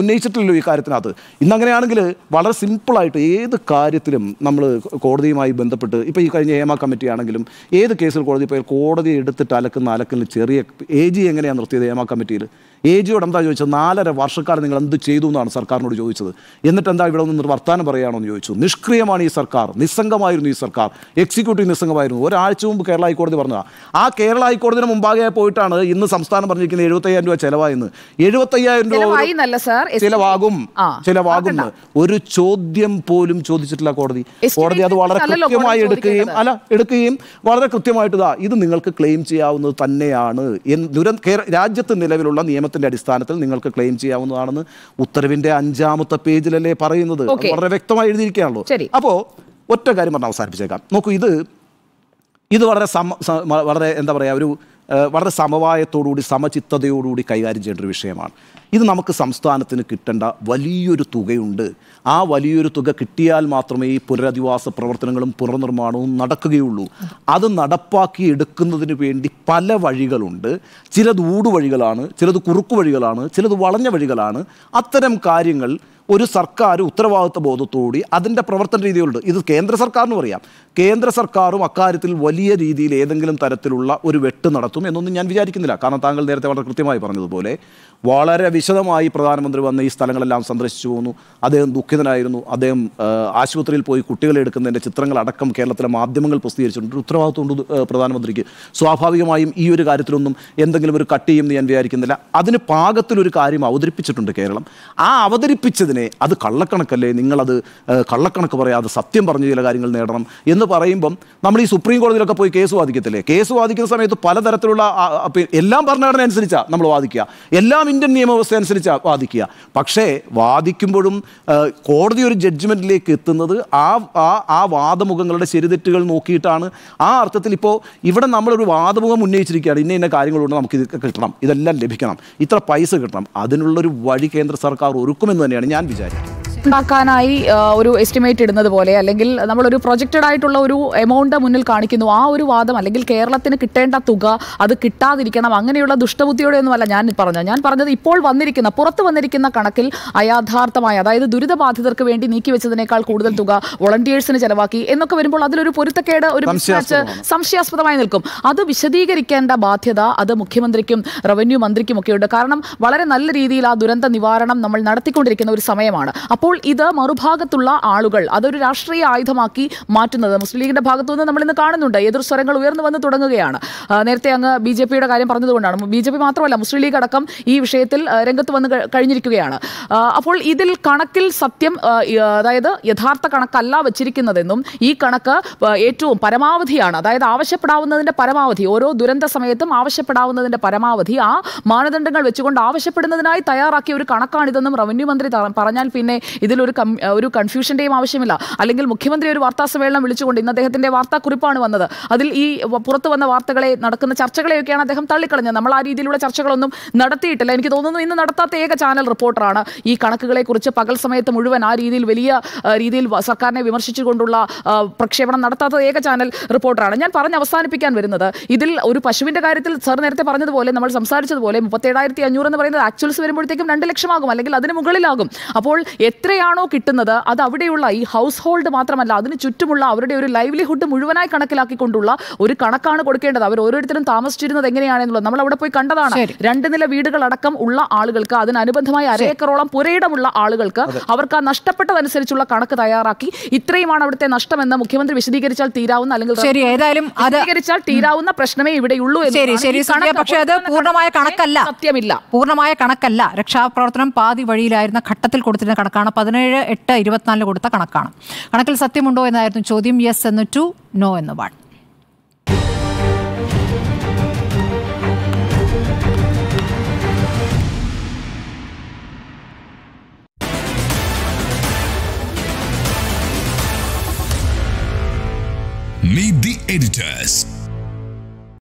ഉന്നയിച്ചിട്ടില്ലല്ലോ ഈ കാര്യത്തിനകത്ത് ഇന്നങ്ങനെയാണെങ്കിൽ വളരെ സിമ്പിളായിട്ട് ഏത് കാര്യത്തിലും നമ്മൾ കോടതിയുമായി ബന്ധപ്പെട്ട് ഇപ്പോൾ ഈ കഴിഞ്ഞ ഏമ കമ്മിറ്റി ആണെങ്കിലും ഏത് കേസിൽ കോടതി പോയാൽ കോടതി എടുത്തിട്ട് അലക്കുന്ന അലക്കലിന് ചെറിയ എ ജി എങ്ങനെയാണ് നിർത്തിയത് ഏമ കമ്മിറ്റിയിൽ എ ജിയോട് എന്താ ചോദിച്ചത് നാലര വർഷക്കാലം നിങ്ങൾ എന്ത് ചെയ്തു എന്നാണ് സർക്കാരിനോട് ചോദിച്ചത് എന്നിട്ട് എന്താ ഇവിടെ നിന്ന് വർത്താനം പറയുകയാണോ എന്ന് ചോദിച്ചു നിഷ്ക്രിയമാണ് ഈ സർക്കാർ നിസ്സംഗമായിരുന്നു ഈ സർക്കാർ എക്സിക്യൂട്ടീവ് നിസ്സംഗമായിരുന്നു ഒരാഴ്ച മുമ്പ് കേരള ഹൈക്കോടതി പറഞ്ഞതാണ് ആ കേരള ഹൈക്കോടതിന് മുമ്പാകെ പോയിട്ടാണ് ഇന്ന് സംസ്ഥാനം പറഞ്ഞിരിക്കുന്നത് എഴുപത്തയ്യായിരം രൂപ ചിലവായെന്ന് ഇരുപത്തയ്യായിരം രൂപ ചിലവാകും ചിലവാകും ഒരു ചോദ്യം പോലും ചോദിച്ചിട്ടില്ല കോടതി കോടതി അത് വളരെ കൃത്യമായി എടുക്കുകയും അല്ല എടുക്കുകയും വളരെ കൃത്യമായിട്ട് ഇതാ ഇത് നിങ്ങൾക്ക് ക്ലെയിം ചെയ്യാവുന്നത് തന്നെയാണ് രാജ്യത്ത് നിലവിലുള്ള നിയമത്തിന്റെ അടിസ്ഥാനത്തിൽ നിങ്ങൾക്ക് ക്ലെയിം ചെയ്യാവുന്നതാണെന്ന് ഉത്തരവിന്റെ അഞ്ചാമത്തെ പേജിലല്ലേ പറയുന്നത് വളരെ വ്യക്തമായി എഴുതിയിരിക്കുകയാണല്ലോ അപ്പോ ഒറ്റ കാര്യം പറഞ്ഞ് അവസാനിപ്പിച്ചേക്കാം നോക്കൂ ഇത് ഇത് വളരെ സമ വളരെ എന്താ പറയുക ഒരു വളരെ സമവായത്തോടുകൂടി സമചിത്തതയോടുകൂടി കൈകാര്യം ചെയ്യേണ്ട ഒരു വിഷയമാണ് ഇത് നമുക്ക് സംസ്ഥാനത്തിന് കിട്ടേണ്ട വലിയൊരു തുകയുണ്ട് ആ വലിയൊരു തുക കിട്ടിയാൽ മാത്രമേ ഈ പുനരധിവാസ പ്രവർത്തനങ്ങളും പുനർനിർമ്മാണവും നടക്കുകയുള്ളൂ അത് നടപ്പാക്കി എടുക്കുന്നതിന് വേണ്ടി പല വഴികളുണ്ട് ചിലത് ഊടുവഴികളാണ് ചിലത് കുറുക്കു വഴികളാണ് ചിലത് വളഞ്ഞ വഴികളാണ് അത്തരം കാര്യങ്ങൾ ഒരു സർക്കാർ ഉത്തരവാദിത്വ ബോധത്തോടി അതിൻ്റെ പ്രവർത്തന രീതികളുണ്ട് ഇത് കേന്ദ്ര സർക്കാരിനും അറിയാം കേന്ദ്ര സർക്കാരും അക്കാര്യത്തിൽ വലിയ രീതിയിൽ ഏതെങ്കിലും തരത്തിലുള്ള ഒരു വെട്ട് നടത്തും എന്നൊന്നും ഞാൻ വിചാരിക്കുന്നില്ല കാരണം താങ്കൾ നേരത്തെ വളരെ കൃത്യമായി പറഞ്ഞതുപോലെ വളരെ വിശദമായി പ്രധാനമന്ത്രി വന്ന് ഈ സ്ഥലങ്ങളെല്ലാം സന്ദർശിച്ചു പോന്നു അദ്ദേഹം ദുഃഖിതനായിരുന്നു അദ്ദേഹം ആശുപത്രിയിൽ പോയി കുട്ടികളെ എടുക്കുന്നതിൻ്റെ ചിത്രങ്ങളടക്കം കേരളത്തിലെ മാധ്യമങ്ങൾ പ്രസിദ്ധീകരിച്ചിട്ടുണ്ട് ഉത്തരവാദിത്വമുണ്ട് പ്രധാനമന്ത്രിക്ക് സ്വാഭാവികമായും ഈ ഒരു കാര്യത്തിലൊന്നും എന്തെങ്കിലും ഒരു കട്ട് ചെയ്യുമെന്ന് ഞാൻ വിചാരിക്കുന്നില്ല അതിന് പാകത്തിലൊരു കാര്യം അവതരിപ്പിച്ചിട്ടുണ്ട് കേരളം ആ അവതരിപ്പിച്ചതിന് അങ്ങനെ അത് കള്ളക്കണക്കല്ലേ നിങ്ങളത് കള്ളക്കണക്ക് പറയാതെ സത്യം പറഞ്ഞ് ചില കാര്യങ്ങൾ നേടണം എന്ന് പറയുമ്പം നമ്മൾ ഈ സുപ്രീം കോടതിയിലൊക്കെ പോയി കേസ് വാദിക്കത്തില്ലേ കേസ് വാദിക്കുന്ന സമയത്ത് പലതരത്തിലുള്ള എല്ലാം ഭരണഘടന അനുസരിച്ചാണ് നമ്മൾ വാദിക്കുക എല്ലാം ഇന്ത്യൻ നിയമവ്യവസ്ഥ അനുസരിച്ചാണ് വാദിക്കുക പക്ഷേ വാദിക്കുമ്പോഴും കോടതി ഒരു ജഡ്ജ്മെൻറ്റിലേക്ക് എത്തുന്നത് ആ ആ ആ വാദമുഖങ്ങളുടെ ശരിതെറ്റുകൾ നോക്കിയിട്ടാണ് ആ അർത്ഥത്തിൽ ഇപ്പോൾ ഇവിടെ നമ്മളൊരു വാദമുഖം ഉന്നയിച്ചിരിക്കുകയാണ് ഇന്ന ഇന്ന കാര്യങ്ങളുണ്ട് നമുക്ക് ഇത് കിട്ടണം ഇതെല്ലാം ലഭിക്കണം ഇത്ര പൈസ കിട്ടണം അതിനുള്ളൊരു വഴി കേന്ദ്ര സർക്കാർ ഒരുക്കുമെന്ന് തന്നെയാണ് ഞാൻ Salam güzəli. ഉണ്ടാക്കാനായി ഒരു എസ്റ്റിമേറ്റ് ഇടുന്നത് പോലെ അല്ലെങ്കിൽ നമ്മളൊരു പ്രൊജക്റ്റഡ് ആയിട്ടുള്ള ഒരു എമൗണ്ട് മുന്നിൽ കാണിക്കുന്നു ആ ഒരു വാദം അല്ലെങ്കിൽ കേരളത്തിന് കിട്ടേണ്ട തുക അത് കിട്ടാതിരിക്കണം അങ്ങനെയുള്ള ദുഷ്ടബുദ്ധിയോടെ ഒന്നുമല്ല ഞാൻ പറഞ്ഞത് ഞാൻ പറഞ്ഞത് ഇപ്പോൾ വന്നിരിക്കുന്ന പുറത്ത് വന്നിരിക്കുന്ന കണക്കിൽ അയാഥാർത്ഥമായ അതായത് ദുരിതബാധിതർക്ക് വേണ്ടി നീക്കി വെച്ചതിനേക്കാൾ കൂടുതൽ തുക വോളണ്ടിയേഴ്സിന് ചെലവാക്കി എന്നൊക്കെ വരുമ്പോൾ അതിലൊരു പൊരുത്തക്കേട് ഒരു സംശയാസ്പദമായി നിൽക്കും അത് വിശദീകരിക്കേണ്ട ബാധ്യത അത് മുഖ്യമന്ത്രിക്കും റവന്യൂ മന്ത്രിക്കും ഒക്കെയുണ്ട് കാരണം വളരെ നല്ല രീതിയിൽ ആ ദുരന്ത നിവാരണം നമ്മൾ നടത്തിക്കൊണ്ടിരിക്കുന്ന ഒരു സമയമാണ് അപ്പോൾ ഇത് മറുഭാഗത്തുള്ള ആളുകൾ അതൊരു രാഷ്ട്രീയ ആയുധമാക്കി മാറ്റുന്നത് മുസ്ലിം ലീഗിന്റെ ഭാഗത്തു നിന്ന് നമ്മൾ ഇന്ന് കാണുന്നുണ്ട് എതിർ സ്വരങ്ങൾ ഉയർന്നു വന്ന് തുടങ്ങുകയാണ് നേരത്തെ അങ്ങ് ബി ജെ പിയുടെ കാര്യം പറഞ്ഞതുകൊണ്ടാണ് ബി ജെ പി മാത്രമല്ല മുസ്ലിം ലീഗ് അടക്കം ഈ വിഷയത്തിൽ രംഗത്ത് വന്ന് കഴിഞ്ഞിരിക്കുകയാണ് അപ്പോൾ ഇതിൽ കണക്കിൽ സത്യം അതായത് യഥാർത്ഥ കണക്കല്ല വച്ചിരിക്കുന്നതെന്നും ഈ കണക്ക് ഏറ്റവും പരമാവധിയാണ് അതായത് ആവശ്യപ്പെടാവുന്നതിൻ്റെ പരമാവധി ഓരോ ദുരന്ത സമയത്തും ആവശ്യപ്പെടാവുന്നതിൻ്റെ പരമാവധി ആ മാനദണ്ഡങ്ങൾ വെച്ചുകൊണ്ട് ആവശ്യപ്പെടുന്നതിനായി തയ്യാറാക്കിയ ഒരു കണക്കാണിതെന്നും റവന്യൂ മന്ത്രി പറഞ്ഞാൽ പിന്നെ ഇതിലൊരു ഒരു കൺഫ്യൂഷൻ്റെയും ആവശ്യമില്ല അല്ലെങ്കിൽ മുഖ്യമന്ത്രി ഒരു വാർത്താസമ്മേളനം വിളിച്ചുകൊണ്ട് ഇന്ന് അദ്ദേഹത്തിൻ്റെ വാർത്താക്കുറിപ്പാണ് വന്നത് അതിൽ ഈ പുറത്തു വന്ന വാർത്തകളെ നടക്കുന്ന ചർച്ചകളെയൊക്കെയാണ് അദ്ദേഹം തള്ളിക്കളഞ്ഞത് നമ്മൾ ആ രീതിയിലുള്ള ചർച്ചകളൊന്നും നടത്തിയിട്ടില്ല എനിക്ക് തോന്നുന്നു ഇന്ന് നടത്താത്ത ഏക ചാനൽ റിപ്പോർട്ടറാണ് ഈ കണക്കുകളെക്കുറിച്ച് പകൽ സമയത്ത് മുഴുവൻ ആ രീതിയിൽ വലിയ രീതിയിൽ സർക്കാരിനെ വിമർശിച്ചുകൊണ്ടുള്ള പ്രക്ഷേപണം നടത്താത്ത ഏക ചാനൽ റിപ്പോർട്ടറാണ് ഞാൻ പറഞ്ഞ് അവസാനിപ്പിക്കാൻ വരുന്നത് ഇതിൽ ഒരു പശുവിൻ്റെ കാര്യത്തിൽ സർ നേരത്തെ പറഞ്ഞതുപോലെ നമ്മൾ സംസാരിച്ചതുപോലെ മുപ്പത്തേഴായിരത്തി അഞ്ഞൂറ് എന്ന് പറയുന്നത് ആക്ച്വൽസ് വരുമ്പോഴത്തേക്കും രണ്ട് ലക്ഷമാകും അല്ലെങ്കിൽ അതിന് മുകളിലാകും അപ്പോൾ എത്ര എത്രയാണോ കിട്ടുന്നത് അത് അവിടെയുള്ള ഈ ഹൗസ് ഹോൾഡ് മാത്രമല്ല അതിന് ചുറ്റുമുള്ള അവരുടെ ഒരു ലൈവ്ലിഹുഡ് മുഴുവനായി കണക്കിലാക്കിക്കൊണ്ടുള്ള ഒരു കണക്കാണ് കൊടുക്കേണ്ടത് അവർ ഓരോരുത്തരും താമസിച്ചിരുന്നത് എങ്ങനെയാണെന്നുള്ളത് നമ്മൾ അവിടെ പോയി കണ്ടതാണ് രണ്ട് നില വീടുകൾ അടക്കം ഉള്ള ആളുകൾക്ക് അതിനനുബന്ധമായ അരേക്കറോളം പുരയിടമുള്ള ആളുകൾക്ക് അവർക്ക് ആ നഷ്ടപ്പെട്ടതനുസരിച്ചുള്ള കണക്ക് തയ്യാറാക്കി ഇത്രയുമാണ് അവിടുത്തെ നഷ്ടമെന്ന് മുഖ്യമന്ത്രി വിശദീകരിച്ചാൽ തീരാവുന്ന അല്ലെങ്കിൽ ശരി ഏതായാലും വിശദീകരിച്ചാൽ തീരാവുന്ന പ്രശ്നമേ ഇവിടെയുള്ളൂ പക്ഷേ അത് പൂർണ്ണമായ കണക്കല്ല സത്യമില്ല പൂർണ്ണമായ കണക്കല്ല രക്ഷാപ്രവർത്തനം പാതി വഴിയിലായിരുന്ന ഘട്ടത്തിൽ കൊടുത്തിരുന്ന കണക്കാണ് പതിനേഴ് എട്ട് ഇരുപത്തിനാലിന് കൊടുത്ത കണക്കാണ് കണക്കിൽ സത്യമുണ്ടോ എന്നായിരുന്നു ചോദ്യം യെസ് എന്ന് ടു നോ എന്ന് വൺ Meet the editors.